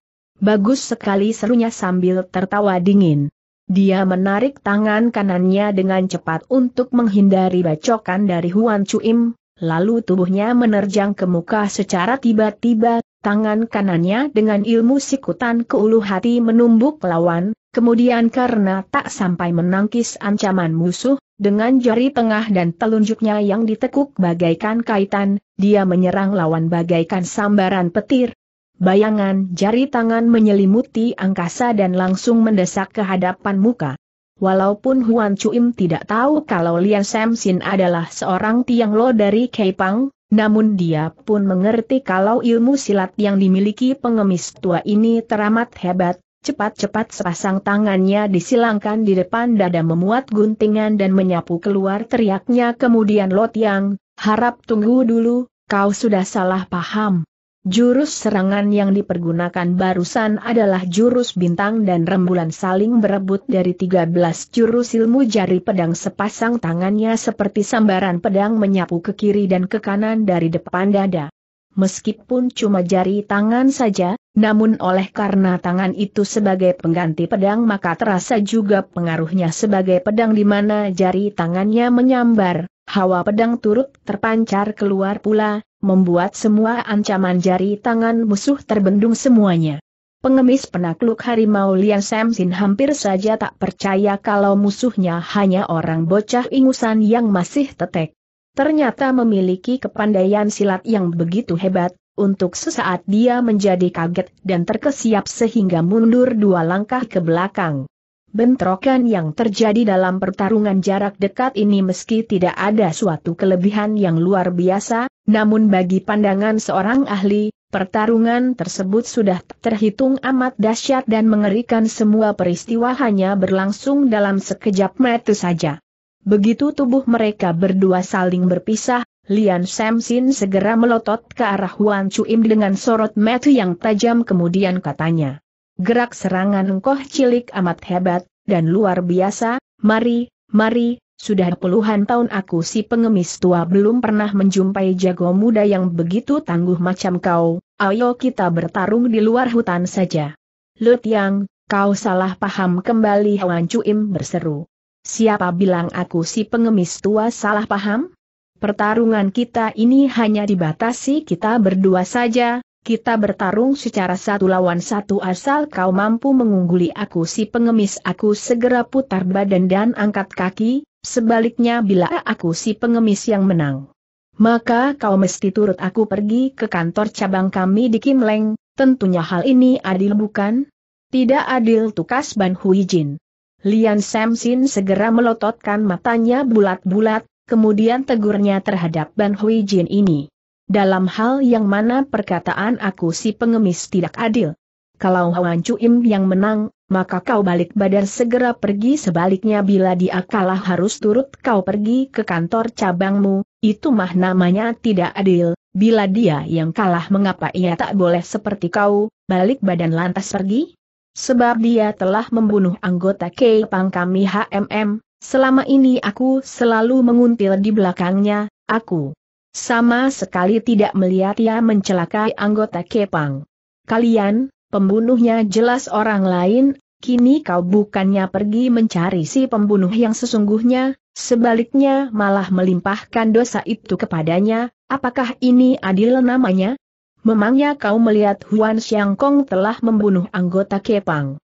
Bagus sekali serunya sambil tertawa dingin. Dia menarik tangan kanannya dengan cepat untuk menghindari bacokan dari Huan Chuim, lalu tubuhnya menerjang ke muka secara tiba-tiba, tangan kanannya dengan ilmu sikutan ke ulu hati menumbuk lawan, kemudian karena tak sampai menangkis ancaman musuh, dengan jari tengah dan telunjuknya yang ditekuk bagaikan kaitan, dia menyerang lawan bagaikan sambaran petir. Bayangan jari tangan menyelimuti angkasa dan langsung mendesak ke hadapan muka. Walaupun Huan Chuim tidak tahu kalau Lian Sam adalah seorang Tiang Lo dari Kaipang. Namun dia pun mengerti kalau ilmu silat yang dimiliki pengemis tua ini teramat hebat, cepat-cepat sepasang tangannya disilangkan di depan dada memuat guntingan dan menyapu keluar teriaknya kemudian Lot yang, harap tunggu dulu, kau sudah salah paham. Jurus serangan yang dipergunakan barusan adalah jurus bintang dan rembulan saling berebut dari 13 jurus ilmu jari pedang sepasang tangannya seperti sambaran pedang menyapu ke kiri dan ke kanan dari depan dada. Meskipun cuma jari tangan saja, namun oleh karena tangan itu sebagai pengganti pedang maka terasa juga pengaruhnya sebagai pedang di mana jari tangannya menyambar, hawa pedang turut terpancar keluar pula, membuat semua ancaman jari tangan musuh terbendung semuanya. Pengemis penakluk harimau Lian Samsin hampir saja tak percaya kalau musuhnya hanya orang bocah ingusan yang masih tetek. Ternyata memiliki kepandaian silat yang begitu hebat, untuk sesaat dia menjadi kaget dan terkesiap sehingga mundur dua langkah ke belakang. Bentrokan yang terjadi dalam pertarungan jarak dekat ini meski tidak ada suatu kelebihan yang luar biasa, namun bagi pandangan seorang ahli, pertarungan tersebut sudah terhitung amat dahsyat dan mengerikan semua peristiwa hanya berlangsung dalam sekejap mata saja. Begitu tubuh mereka berdua saling berpisah, Lian Samsin segera melotot ke arah Huan Chuim dengan sorot mata yang tajam kemudian katanya. Gerak serangan engkoh cilik amat hebat, dan luar biasa, mari, mari, sudah puluhan tahun aku si pengemis tua belum pernah menjumpai jago muda yang begitu tangguh macam kau, ayo kita bertarung di luar hutan saja. Lut Yang, kau salah paham kembali Hwan Cuim berseru. Siapa bilang aku si pengemis tua salah paham? Pertarungan kita ini hanya dibatasi kita berdua saja, kita bertarung secara satu lawan satu asal kau mampu mengungguli aku si pengemis aku segera putar badan dan angkat kaki, sebaliknya bila aku si pengemis yang menang. Maka kau mesti turut aku pergi ke kantor cabang kami di Kim Leng. tentunya hal ini adil bukan? Tidak adil tukas Ban Hui Jin. Lian Sam Sin segera melototkan matanya bulat-bulat, kemudian tegurnya terhadap Ban Hui Jin ini dalam hal yang mana perkataan aku si pengemis tidak adil. Kalau Huan Cuim yang menang, maka kau balik badan segera pergi sebaliknya bila dia kalah harus turut kau pergi ke kantor cabangmu, itu mah namanya tidak adil, bila dia yang kalah mengapa ia tak boleh seperti kau, balik badan lantas pergi? Sebab dia telah membunuh anggota Kepang kami HMM, selama ini aku selalu menguntil di belakangnya, aku sama sekali tidak melihat ia mencelakai anggota Kepang. Kalian, pembunuhnya jelas orang lain, kini kau bukannya pergi mencari si pembunuh yang sesungguhnya, sebaliknya malah melimpahkan dosa itu kepadanya, apakah ini adil namanya? Memangnya kau melihat Huan Xiangkong telah membunuh anggota Kepang.